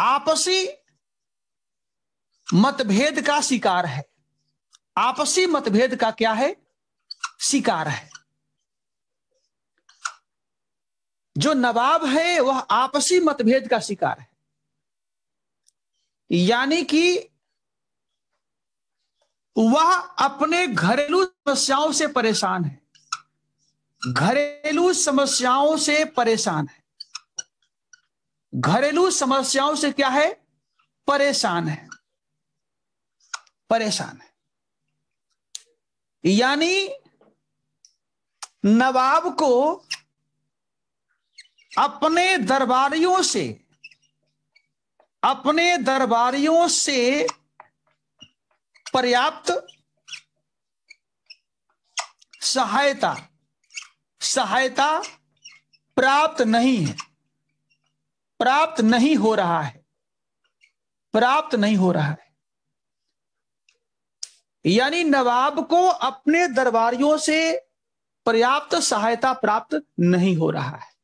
आपसी मतभेद का शिकार है आपसी मतभेद का क्या है शिकार है जो नवाब है वह आपसी मतभेद का शिकार है यानी कि वह अपने घरेलू समस्याओं से परेशान है घरेलू समस्याओं से परेशान है घरेलू समस्याओं से क्या है परेशान है परेशान है यानी नवाब को अपने दरबारियों से अपने दरबारियों से पर्याप्त सहायता सहायता प्राप्त नहीं है प्राप्त नहीं हो रहा है प्राप्त नहीं हो रहा है यानी नवाब को अपने दरबारियों से पर्याप्त सहायता प्राप्त नहीं हो रहा है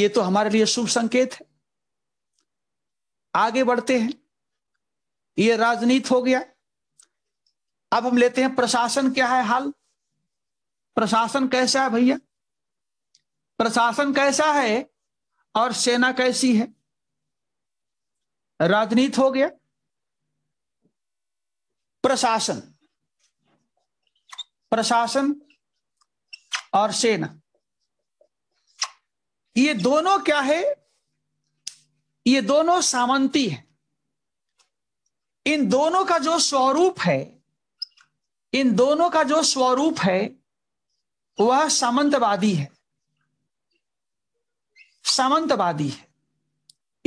ये तो हमारे लिए शुभ संकेत है आगे बढ़ते हैं ये राजनीति हो गया अब हम लेते हैं प्रशासन क्या है हाल प्रशासन कैसा है भैया प्रशासन कैसा है और सेना कैसी है राजनीति हो गया प्रशासन प्रशासन और सेना ये दोनों क्या है ये दोनों सामंती है इन दोनों का जो स्वरूप है इन दोनों का जो स्वरूप है वह सामंतवादी है सामंतवादी है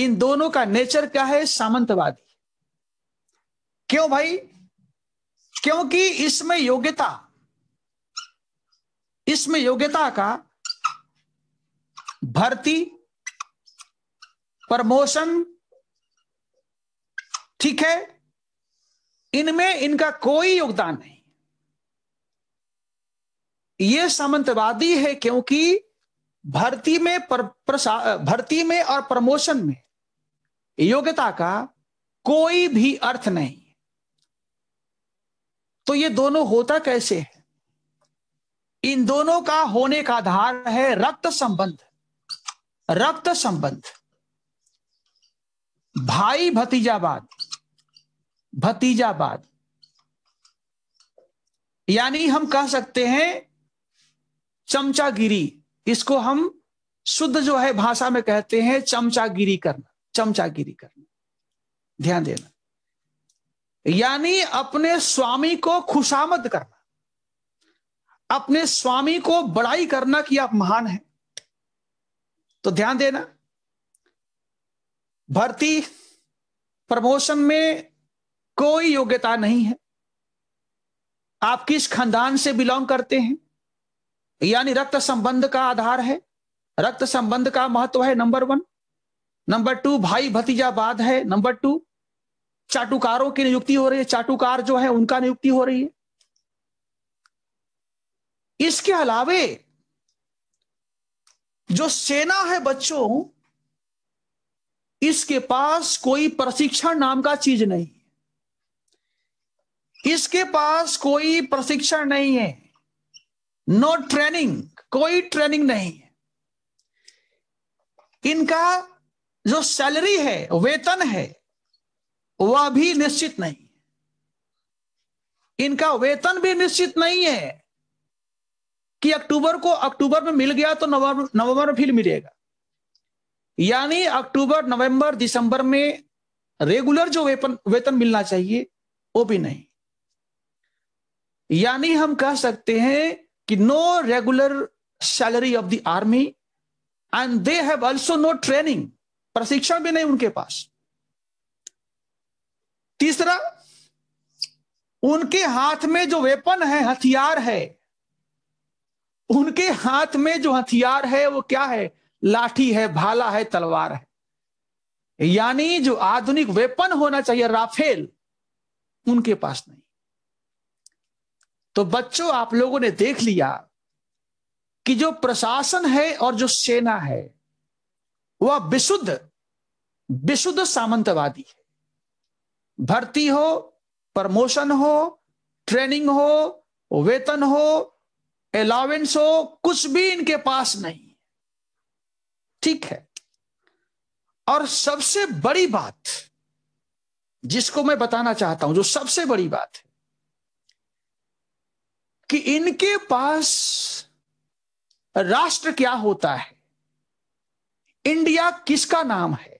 इन दोनों का नेचर क्या है सामंतवादी क्यों भाई क्योंकि इसमें योग्यता इसमें योग्यता का भर्ती प्रमोशन ठीक है इनमें इनका कोई योगदान नहीं ये सामंतवादी है क्योंकि भर्ती में प्रसा, भर्ती में और प्रमोशन में योग्यता का कोई भी अर्थ नहीं तो ये दोनों होता कैसे है इन दोनों का होने का आधार है रक्त संबंध रक्त संबंध भाई भतीजाबाद भतीजाबाद यानी हम कह सकते हैं चमचागिरी इसको हम शुद्ध जो है भाषा में कहते हैं चमचागिरी करना चमचागिरी करना ध्यान देना यानी अपने स्वामी को खुशामद करना अपने स्वामी को बड़ाई करना कि आप महान हैं तो ध्यान देना भर्ती प्रमोशन में कोई योग्यता नहीं है आप किस खानदान से बिलोंग करते हैं यानी रक्त संबंध का आधार है रक्त संबंध का महत्व है नंबर वन नंबर टू भाई भतीजावाद है नंबर टू चाटुकारों की नियुक्ति हो रही है चाटुकार जो है उनका नियुक्ति हो रही है इसके अलावे जो सेना है बच्चों इसके पास कोई प्रशिक्षण नाम का चीज नहीं इसके पास कोई प्रशिक्षण नहीं है नो ट्रेनिंग कोई ट्रेनिंग नहीं है इनका जो सैलरी है वेतन है वह भी निश्चित नहीं इनका वेतन भी निश्चित नहीं है कि अक्टूबर को अक्टूबर में मिल गया तो नवंबर नवंबर में फिर मिलेगा यानी अक्टूबर नवंबर दिसंबर में रेगुलर जो वेपन वेतन मिलना चाहिए वो भी नहीं यानी हम कह सकते हैं कि no regular salary of the army and they have also no training प्रशिक्षण भी नहीं उनके पास तीसरा उनके हाथ में जो वेपन है हथियार है उनके हाथ में जो हथियार है वो क्या है लाठी है भाला है तलवार है यानी जो आधुनिक वेपन होना चाहिए राफेल उनके पास नहीं तो बच्चों आप लोगों ने देख लिया कि जो प्रशासन है और जो सेना है वह विशुद्ध विशुद्ध सामंतवादी है भर्ती हो प्रमोशन हो ट्रेनिंग हो वेतन हो अलाउेंस हो कुछ भी इनके पास नहीं ठीक है और सबसे बड़ी बात जिसको मैं बताना चाहता हूं जो सबसे बड़ी बात है कि इनके पास राष्ट्र क्या होता है इंडिया किसका नाम है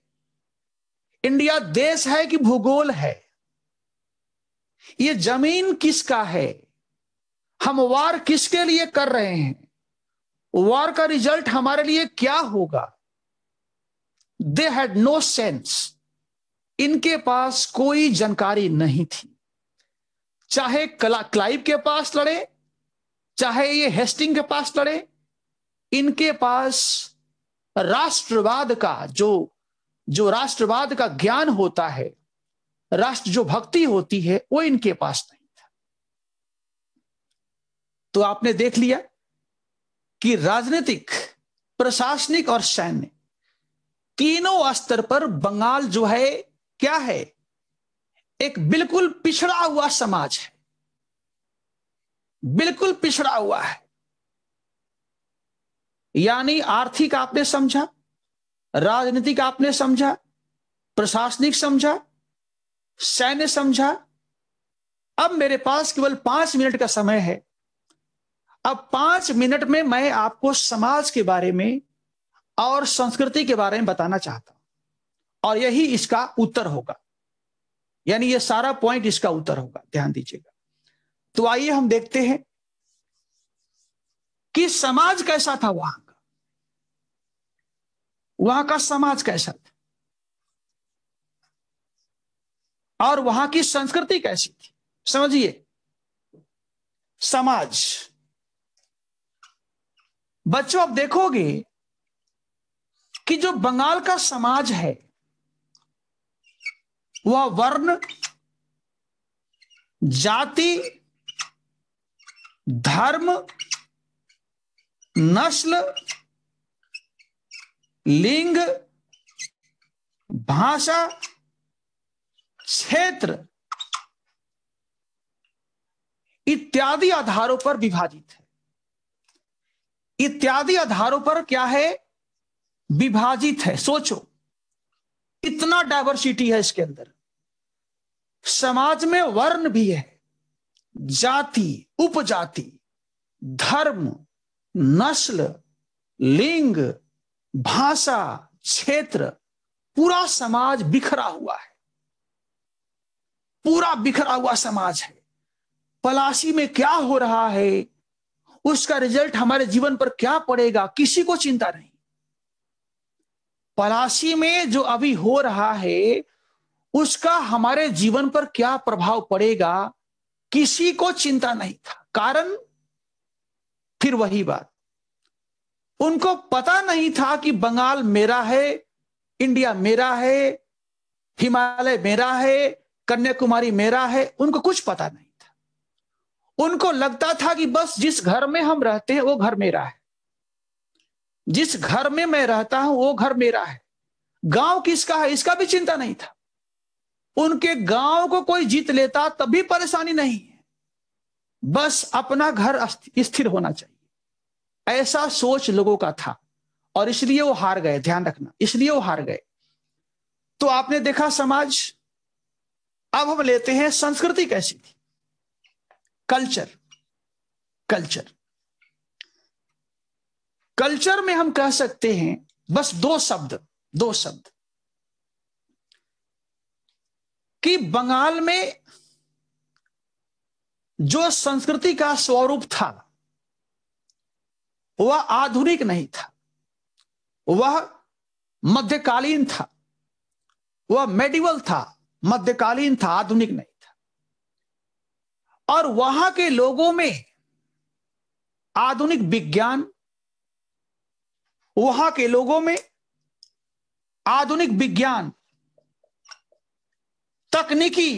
इंडिया देश है कि भूगोल है ये जमीन किसका है हम वार किसके लिए कर रहे हैं वार का रिजल्ट हमारे लिए क्या होगा दे हैड नो सेंस इनके पास कोई जानकारी नहीं थी चाहे कला क्लाइव के पास लड़े चाहे ये हेस्टिंग के पास लड़े इनके पास राष्ट्रवाद का जो जो राष्ट्रवाद का ज्ञान होता है राष्ट्र जो भक्ति होती है वो इनके पास नहीं था तो आपने देख लिया कि राजनीतिक प्रशासनिक और सैन्य तीनों स्तर पर बंगाल जो है क्या है एक बिल्कुल पिछड़ा हुआ समाज है बिल्कुल पिछड़ा हुआ है यानी आर्थिक आपने समझा राजनीतिक आपने समझा प्रशासनिक समझा सैन्य समझा अब मेरे पास केवल पांच मिनट का समय है अब पांच मिनट में मैं आपको समाज के बारे में और संस्कृति के बारे में बताना चाहता हूं और यही इसका उत्तर होगा यानी यह सारा पॉइंट इसका उत्तर होगा ध्यान दीजिएगा तो आइए हम देखते हैं कि समाज कैसा था वहां का वहां का समाज कैसा था और वहां की संस्कृति कैसी थी समझिए समाज बच्चों आप देखोगे कि जो बंगाल का समाज है वह वर्ण जाति धर्म नस्ल लिंग भाषा क्षेत्र इत्यादि आधारों पर विभाजित है इत्यादि आधारों पर क्या है विभाजित है सोचो इतना डायवर्सिटी है इसके अंदर समाज में वर्ण भी है जाति उपजाति धर्म नस्ल लिंग भाषा क्षेत्र पूरा समाज बिखरा हुआ है पूरा बिखरा हुआ समाज है पलासी में क्या हो रहा है उसका रिजल्ट हमारे जीवन पर क्या पड़ेगा किसी को चिंता नहीं पलासी में जो अभी हो रहा है उसका हमारे जीवन पर क्या प्रभाव पड़ेगा किसी को चिंता नहीं था कारण फिर वही बात उनको पता नहीं था कि बंगाल मेरा है इंडिया मेरा है हिमालय मेरा है कन्याकुमारी मेरा है उनको कुछ पता नहीं था उनको लगता था कि बस जिस घर में हम रहते हैं वो घर मेरा है जिस घर में मैं रहता हूं वो घर मेरा है गांव किसका है इसका भी चिंता नहीं था उनके गांव को कोई जीत लेता तभी परेशानी नहीं है बस अपना घर स्थिर होना चाहिए ऐसा सोच लोगों का था और इसलिए वो हार गए ध्यान रखना इसलिए वो हार गए तो आपने देखा समाज अब हम लेते हैं संस्कृति कैसी थी कल्चर कल्चर कल्चर में हम कह सकते हैं बस दो शब्द दो शब्द कि बंगाल में जो संस्कृति का स्वरूप था वह आधुनिक नहीं था वह मध्यकालीन था वह मेडिवल था मध्यकालीन था आधुनिक नहीं था और वहां के लोगों में आधुनिक विज्ञान वहां के लोगों में आधुनिक विज्ञान तकनीकी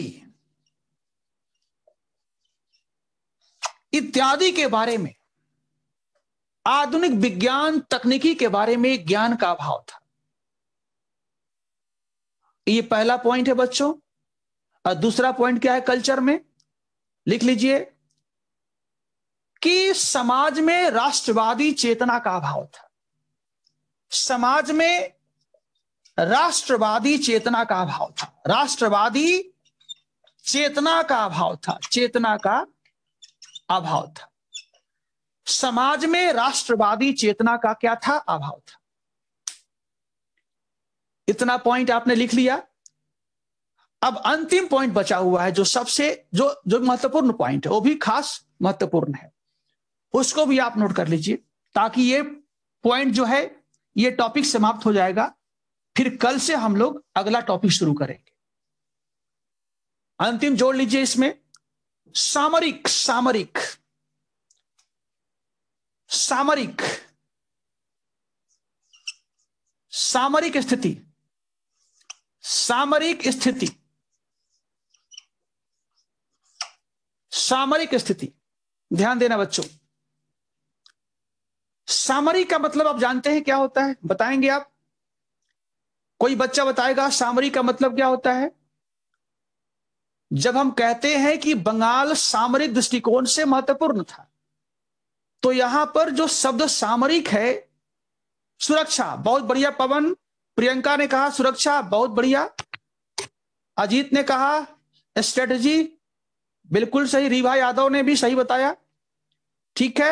इत्यादि के बारे में आधुनिक विज्ञान तकनीकी के बारे में ज्ञान का अभाव था ये पहला पॉइंट है बच्चों और दूसरा पॉइंट क्या है कल्चर में लिख लीजिए कि समाज में राष्ट्रवादी चेतना का अभाव था समाज में राष्ट्रवादी चेतना का अभाव था राष्ट्रवादी चेतना का अभाव था चेतना का अभाव था समाज में राष्ट्रवादी चेतना का क्या था अभाव था इतना पॉइंट आपने लिख लिया अब अंतिम पॉइंट बचा हुआ है जो सबसे जो जो महत्वपूर्ण पॉइंट है वो भी खास महत्वपूर्ण है उसको भी आप नोट कर लीजिए ताकि ये पॉइंट जो है ये टॉपिक समाप्त हो जाएगा फिर कल से हम लोग अगला टॉपिक शुरू करेंगे अंतिम जोड़ लीजिए इसमें सामरिक सामरिक सामरिक सामरिक स्थिति सामरिक स्थिति सामरिक स्थिति ध्यान देना बच्चों सामरिक का मतलब आप जानते हैं क्या होता है बताएंगे आप कोई बच्चा बताएगा सामरी का मतलब क्या होता है जब हम कहते हैं कि बंगाल सामरिक दृष्टिकोण से महत्वपूर्ण था तो यहां पर जो शब्द सामरिक है सुरक्षा बहुत बढ़िया पवन प्रियंका ने कहा सुरक्षा बहुत बढ़िया अजीत ने कहा स्ट्रेटजी बिल्कुल सही रीवा यादव ने भी सही बताया ठीक है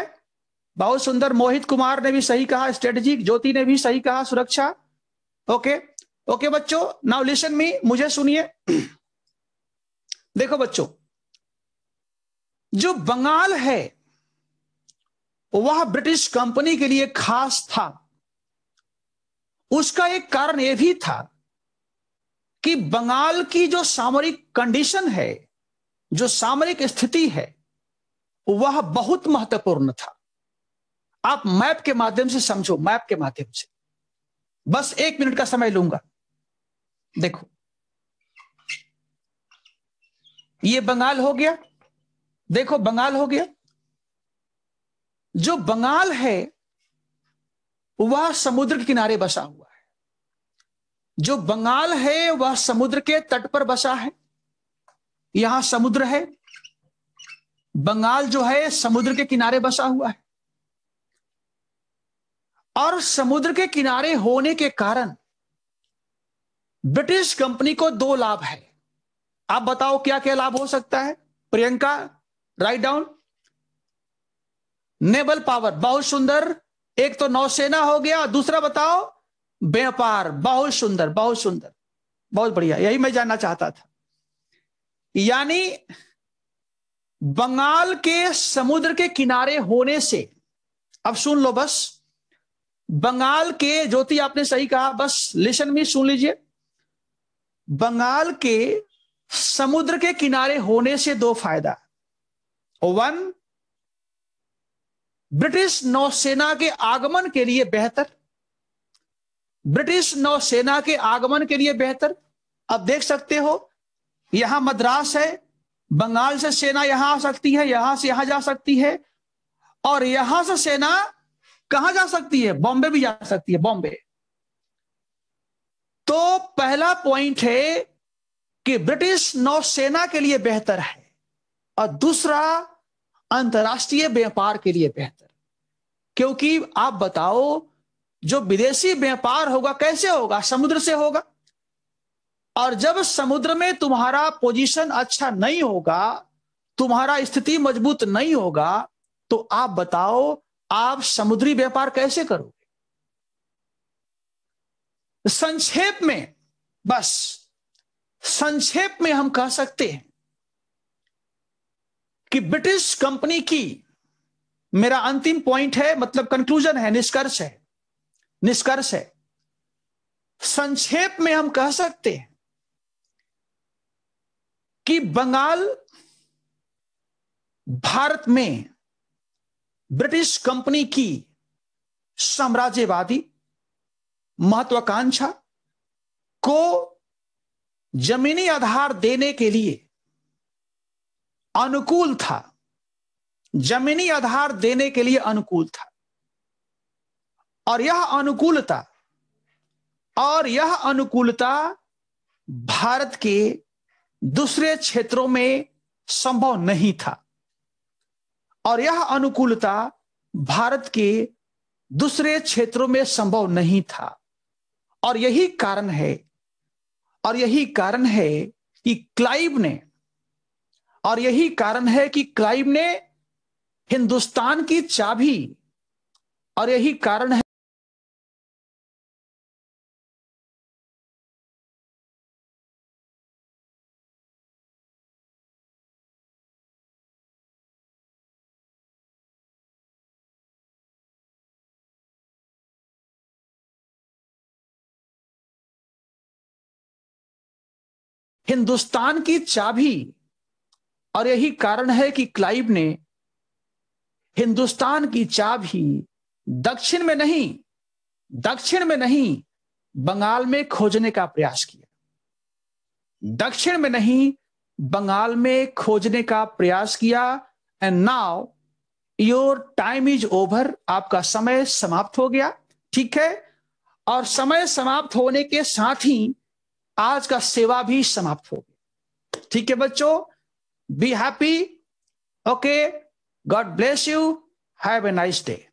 बहुत सुंदर मोहित कुमार ने भी सही कहा स्ट्रेटजी ज्योति ने भी सही कहा सुरक्षा ओके ओके बच्चों नाउ लिसन मी मुझे सुनिए देखो बच्चों जो बंगाल है वह ब्रिटिश कंपनी के लिए खास था उसका एक कारण यह भी था कि बंगाल की जो सामरिक कंडीशन है जो सामरिक स्थिति है वह बहुत महत्वपूर्ण था आप मैप के माध्यम से समझो मैप के माध्यम से बस एक मिनट का समय लूंगा देखो ये बंगाल हो गया देखो बंगाल हो गया जो बंगाल है वह समुद्र के किनारे बसा हुआ है जो बंगाल है वह समुद्र के तट पर बसा है यहां समुद्र है बंगाल जो है समुद्र के किनारे बसा हुआ है और समुद्र के किनारे होने के कारण ब्रिटिश कंपनी को दो लाभ है आप बताओ क्या क्या लाभ हो सकता है Priyanka write down naval power बहुत सुंदर एक तो नौसेना हो गया दूसरा बताओ व्यापार बहुत सुंदर बहुत सुंदर बहुत बढ़िया यही मैं जानना चाहता था यानी बंगाल के समुद्र के किनारे होने से अब सुन लो बस बंगाल के ज्योति आपने सही कहा बस लेसन में सुन लीजिए बंगाल के समुद्र के किनारे होने से दो फायदा वन ब्रिटिश नौसेना के आगमन के लिए बेहतर ब्रिटिश नौसेना के आगमन के लिए बेहतर अब देख सकते हो यहां मद्रास है बंगाल से सेना यहां आ सकती है यहां से यहां जा सकती है और यहां से सेना कहां जा सकती है बॉम्बे भी जा सकती है बॉम्बे तो पहला पॉइंट है कि ब्रिटिश नौसेना के लिए बेहतर है और दूसरा अंतर्राष्ट्रीय व्यापार के लिए बेहतर क्योंकि आप बताओ जो विदेशी व्यापार होगा कैसे होगा समुद्र से होगा और जब समुद्र में तुम्हारा पोजीशन अच्छा नहीं होगा तुम्हारा स्थिति मजबूत नहीं होगा तो आप बताओ आप समुद्री व्यापार कैसे करो संक्षेप में बस संक्षेप में हम कह सकते हैं कि ब्रिटिश कंपनी की मेरा अंतिम पॉइंट है मतलब कंक्लूजन है निष्कर्ष है निष्कर्ष है संक्षेप में हम कह सकते हैं कि बंगाल भारत में ब्रिटिश कंपनी की साम्राज्यवादी महत्वाकांक्षा को जमीनी आधार देने के लिए अनुकूल था जमीनी आधार देने के लिए अनुकूल था और यह अनुकूलता और यह अनुकूलता भारत के दूसरे क्षेत्रों में संभव नहीं था और यह अनुकूलता भारत के दूसरे क्षेत्रों में संभव नहीं था और यही कारण है और यही कारण है कि क्लाइव ने और यही कारण है कि क्लाइव ने हिंदुस्तान की चाबी और यही कारण है हिंदुस्तान की चाबी और यही कारण है कि क्लाइव ने हिंदुस्तान की चाबी दक्षिण में नहीं दक्षिण में नहीं बंगाल में खोजने का प्रयास किया दक्षिण में नहीं बंगाल में खोजने का प्रयास किया and now your time is over आपका समय समाप्त हो गया ठीक है और समय समाप्त होने के साथ ही आज का सेवा भी समाप्त हो गया ठीक है बच्चों be happy okay God bless you have a nice day